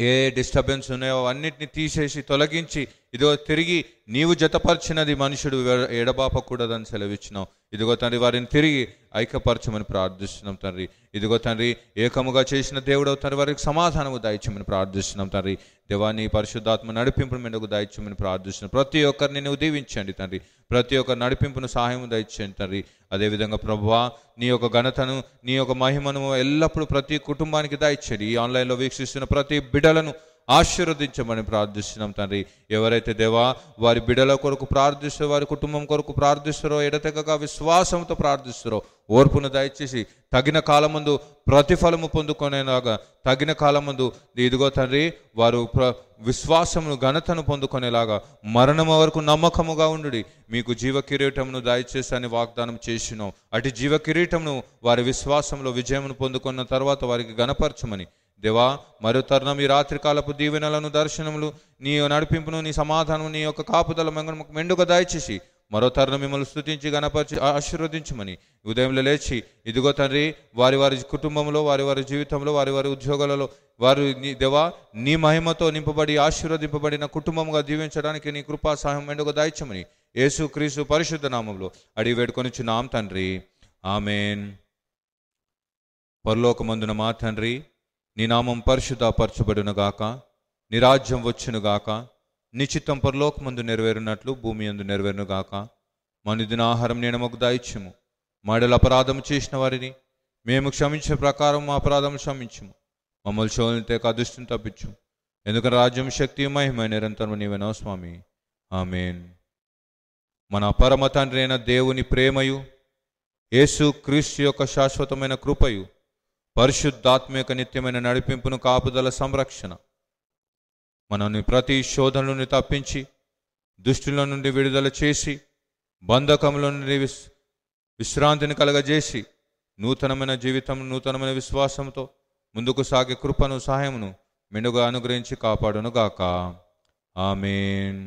ఏ డిస్టర్బెన్స్ ఉన్నాయో అన్నిటిని తీసేసి తొలగించి ఇదో తిరిగి నీవు జతపరిచినది మనుషుడు ఎడబాపకూడదని సెలవిచ్చినావు ఇదిగో తండ్రి వారిని తిరిగి ఐక్యపరచమని ప్రార్థిస్తున్నాం తండ్రి ఇదిగో తండ్రి ఏకముగా చేసిన దేవుడు తండ్రి వారికి సమాధానము దాయిచ్చమని ప్రార్థిస్తున్నాం తండ్రి దేవాన్ని పరిశుద్ధాత్మ నడిపింపును మెండుకు దాయిచ్చమని ప్రార్థిస్తున్నాం ప్రతి ఒక్కరిని నువ్వు దీవించండి తండ్రి ప్రతి ఒక్క నడిపింపును సహాయం దాయిచ్చండి తండ్రి అదేవిధంగా ప్రభువా నీ యొక్క ఘనతను నీ యొక్క మహిమను ఎల్లప్పుడూ ప్రతి కుటుంబానికి దాయిచ్చండి ఈ ఆన్లైన్లో వీక్షిస్తున్న ప్రతి బిడలను ఆశీర్వదించమని ప్రార్థిస్తున్నాం తండ్రి ఎవరైతే దేవా వారి బిడల కొరకు ప్రార్థిస్తారో వారి కుటుంబం కొరకు ప్రార్థిస్తారో ఎడతెగగా విశ్వాసంతో ప్రార్థిస్తారో ఓర్పును దయచేసి తగిన కాలమందు ప్రతిఫలము పొందుకునేలాగా తగిన కాలమందు ఇదిగో తండ్రి వారు ప్ర విశ్వాసమును ఘనతను పొందుకునేలాగా మరణం వరకు నమ్మకముగా ఉండు మీకు జీవ కిరీటమును దయచేసి అని వాగ్దానం చేసినాం అటు జీవ కిరీటమును వారి విశ్వాసంలో విజయమును పొందుకున్న తర్వాత వారికి గణపరచమని దేవా మరో తరుణం ఈ రాత్రికాలపు దీవెనలను దర్శనములు నీ నడిపింపును నీ సమాధానం నీ యొక్క కాపుదల మెండుగా దాయిచేసి మరో తరుణం మిమ్మల్ని స్థుతించి గణపరిచి ఆశీర్వదించమని ఉదయంలో లేచి ఇదిగో తండ్రి వారి వారి కుటుంబంలో వారి వారి జీవితంలో వారి వారి ఉద్యోగాలలో వారు నీ దేవా నీ మహిమతో నింపబడి ఆశీర్వదింపబడిన కుటుంబంగా జీవించడానికి నీ కృపా సహాయం మెండుగా దాయిచ్చమని యేసు క్రీసు పరిశుద్ధ నామంలో అడిగి వేడుకొని చున్నాం తండ్రి ఆమెన్ పరలోకమందున మా తండ్రి నీ నామం గాక నీ రాజ్యం వచ్చునుగాక నిశ్చితం పరలోకమందు నెరవేరినట్లు భూమి అందు నెరవేరునుగాక మనుదిన ఆహారం నేను మొగ్గు దాయిచ్చుము మాడల అపరాధం చేసిన వారిని మేము క్షమించే ప్రకారం మా అపరాధం క్షమించము మమ్మల్ని శోధనతే అదృష్టం తప్పించు ఎందుకంటే రాజ్యం శక్తి మహిమ నిరంతరం నీవెనో స్వామి ఆమెన్ మన పరమ తండ్రి అయిన దేవుని ప్రేమయు యేసు క్రీస్తు యొక్క శాశ్వతమైన కృపయు పరిశుద్ధాత్మ యొక్క నిత్యమైన నడిపింపును కాపుదల సంరక్షణ మనల్ని ప్రతి శోధన నుండి తప్పించి దుష్టుల నుండి విడుదల చేసి బంధకముల నుండి విస్ విశ్రాంతిని కలగజేసి నూతనమైన జీవితం నూతనమైన విశ్వాసంతో ముందుకు సాగే కృపను సహాయమును మెండుగా అనుగ్రహించి కాపాడునుగాక ఆమెన్